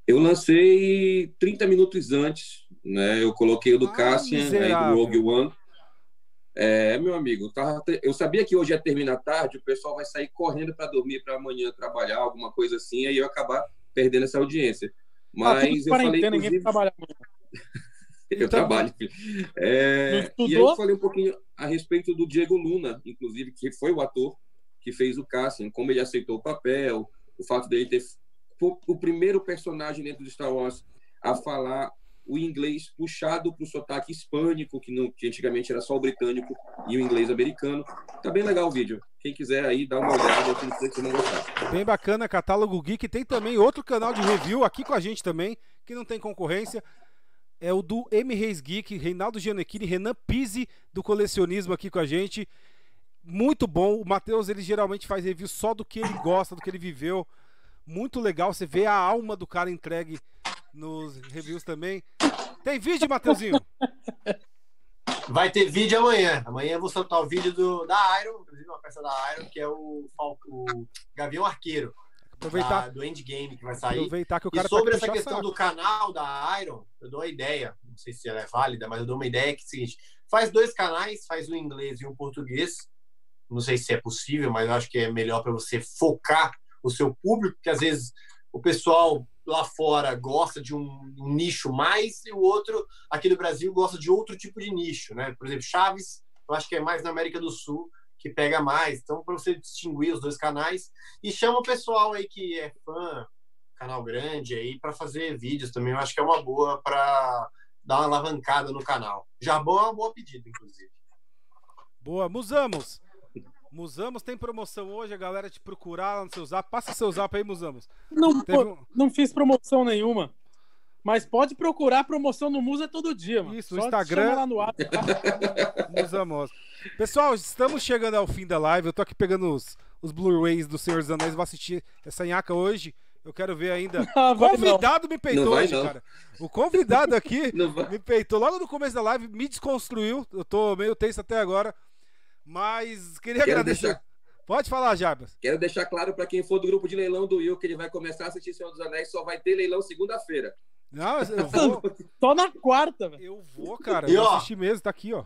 Eu lancei 30 minutos antes, né? Eu coloquei o do ah, Cassian, aí do Rogue One. É, meu amigo, eu sabia que hoje ia terminar tarde, o pessoal vai sair correndo para dormir para amanhã trabalhar, alguma coisa assim, aí eu acabar perdendo essa audiência. Ah, Mas ah, eu falei. Inclusive... Trabalha eu então, trabalho. É, e aí eu falei um pouquinho a respeito do Diego Luna, inclusive, que foi o ator que fez o casting, como ele aceitou o papel, o fato dele ter o primeiro personagem dentro do Star Wars a falar o inglês puxado para o sotaque hispânico, que, que antigamente era só o britânico, e o inglês americano. Tá bem legal o vídeo. Quem quiser aí, dá uma olhada, eu que você não gostar. Bem bacana, Catálogo Geek. Tem também outro canal de review aqui com a gente também, que não tem concorrência. É o do M. Reis Geek, Reinaldo Gianecchini, Renan Pise, do colecionismo aqui com a gente. Muito bom. O Matheus, ele geralmente faz review só do que ele gosta, do que ele viveu. Muito legal. Você vê a alma do cara entregue nos reviews também. Tem vídeo, Mateuzinho? Vai ter vídeo amanhã. Amanhã eu vou soltar o vídeo do, da Iron, inclusive uma peça da Iron, que é o, o Gavião Arqueiro. Aproveitar. Da, do Endgame que vai sair. Aproveitar que o cara e tá sobre tá essa questão do canal da Iron, eu dou uma ideia, não sei se ela é válida, mas eu dou uma ideia que é o seguinte: faz dois canais, faz um inglês e um português. Não sei se é possível, mas eu acho que é melhor para você focar o seu público, porque às vezes o pessoal lá fora gosta de um, nicho mais e o outro aqui do Brasil gosta de outro tipo de nicho, né? Por exemplo, Chaves, eu acho que é mais na América do Sul que pega mais. Então, para você distinguir os dois canais e chama o pessoal aí que é fã, canal grande aí para fazer vídeos também. Eu acho que é uma boa para dar uma alavancada no canal. Jabão é uma boa pedida, inclusive. Boa, Musamos. Musamos tem promoção hoje, a galera te procurar lá no seu zap. Passa seu zap aí, Musamos. Não, um... não fiz promoção nenhuma. Mas pode procurar promoção no Musa é todo dia, mano. Isso, Só Instagram. Lá no ar. Musa Mosa. Pessoal, estamos chegando ao fim da live. Eu tô aqui pegando os, os Blu-rays do Senhor dos Anéis. Vou assistir essa nhaca hoje. Eu quero ver ainda. Ah, o convidado não. me peitou hoje, não. cara. O convidado aqui me peitou logo no começo da live, me desconstruiu. Eu tô meio tenso até agora. Mas queria Quero agradecer. Deixar... Pode falar, Jarbas. Quero deixar claro para quem for do grupo de leilão do Will que ele vai começar a assistir Senhor dos Anéis, só vai ter leilão segunda-feira. Não, eu vou. Só na quarta, velho. Eu vou, cara. E, eu ó, vou assistir mesmo, tá aqui, ó.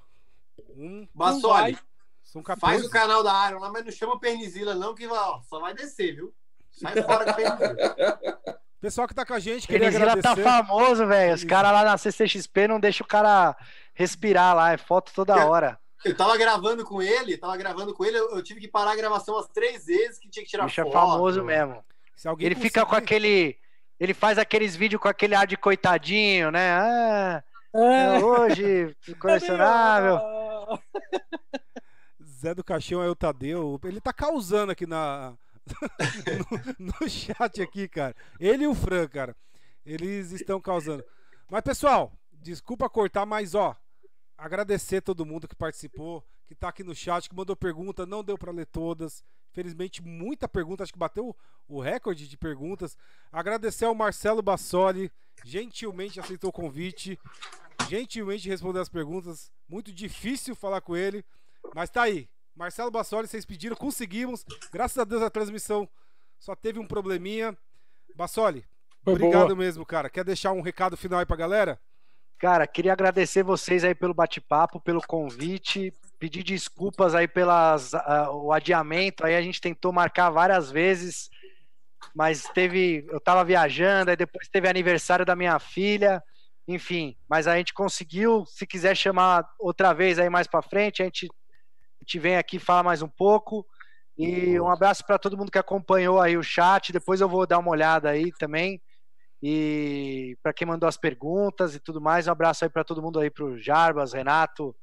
Um. Bassoli. São Faz o canal da Iron lá, mas não chama Pernizila, não, que ó, só vai descer, viu? Sai fora do Pernizila. Pessoal que tá com a gente, queria Pernizila tá agradecer. tá famoso, velho. Os caras lá na CCXP não deixam o cara respirar lá, é foto toda hora. Eu tava gravando com ele, tava gravando com ele, eu, eu tive que parar a gravação umas três vezes que tinha que tirar Bicho é foto. é famoso mesmo. ele conseguir... fica com aquele. Ele faz aqueles vídeos com aquele ar de coitadinho, né? Ah, é. Né, hoje, colecionável. Zé do Caixão é o Tadeu. Ele tá causando aqui na no, no chat aqui, cara. Ele e o Fran, cara. Eles estão causando. Mas, pessoal, desculpa cortar, mas ó, agradecer todo mundo que participou, que está aqui no chat, que mandou pergunta, não deu para ler todas. Felizmente, muita pergunta, acho que bateu o recorde de perguntas. Agradecer ao Marcelo Bassoli, gentilmente aceitou o convite, gentilmente respondeu as perguntas. Muito difícil falar com ele, mas tá aí. Marcelo Bassoli, vocês pediram, conseguimos. Graças a Deus a transmissão só teve um probleminha. Bassoli, Foi obrigado boa. mesmo, cara. Quer deixar um recado final aí pra galera? Cara, queria agradecer vocês aí pelo bate-papo, pelo convite, pedir desculpas aí pelas uh, o adiamento. Aí a gente tentou marcar várias vezes, mas teve, eu tava viajando, aí depois teve aniversário da minha filha, enfim, mas a gente conseguiu, se quiser chamar outra vez aí mais para frente, a gente, te vem aqui fala mais um pouco. E um abraço para todo mundo que acompanhou aí o chat. Depois eu vou dar uma olhada aí também. E para quem mandou as perguntas e tudo mais, um abraço aí para todo mundo aí, para o Jarbas, Renato,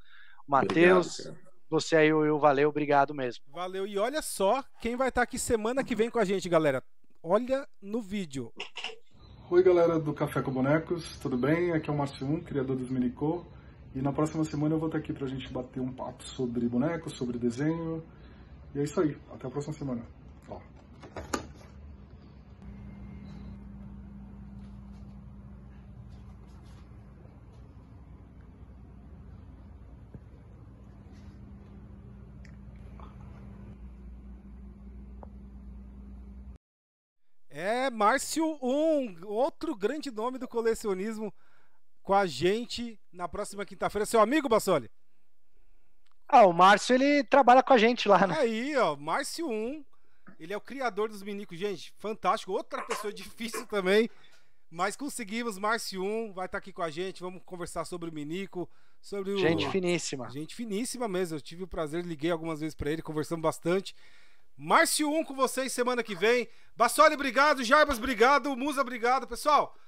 Matheus. Você aí, eu valeu, obrigado mesmo. Valeu, e olha só quem vai estar tá aqui semana que vem com a gente, galera. Olha no vídeo. Oi, galera do Café com Bonecos, tudo bem? Aqui é o Márcio Um, criador dos Minicô. E na próxima semana eu vou estar tá aqui para a gente bater um papo sobre bonecos, sobre desenho. E é isso aí, até a próxima semana. É Márcio Um, outro grande nome do colecionismo com a gente na próxima quinta-feira. Seu amigo Bassoli. Ah, o Márcio ele trabalha com a gente lá, né? Aí, ó, Márcio Um, ele é o criador dos minicos, gente, fantástico, outra pessoa difícil também. Mas conseguimos, Márcio 1 vai estar tá aqui com a gente. Vamos conversar sobre o Minico, sobre o... Gente finíssima. Gente finíssima mesmo. Eu tive o prazer, liguei algumas vezes para ele, conversamos bastante. Márcio 1 com vocês semana que vem. Bassoli, obrigado. Jarbas, obrigado. Musa, obrigado. Pessoal,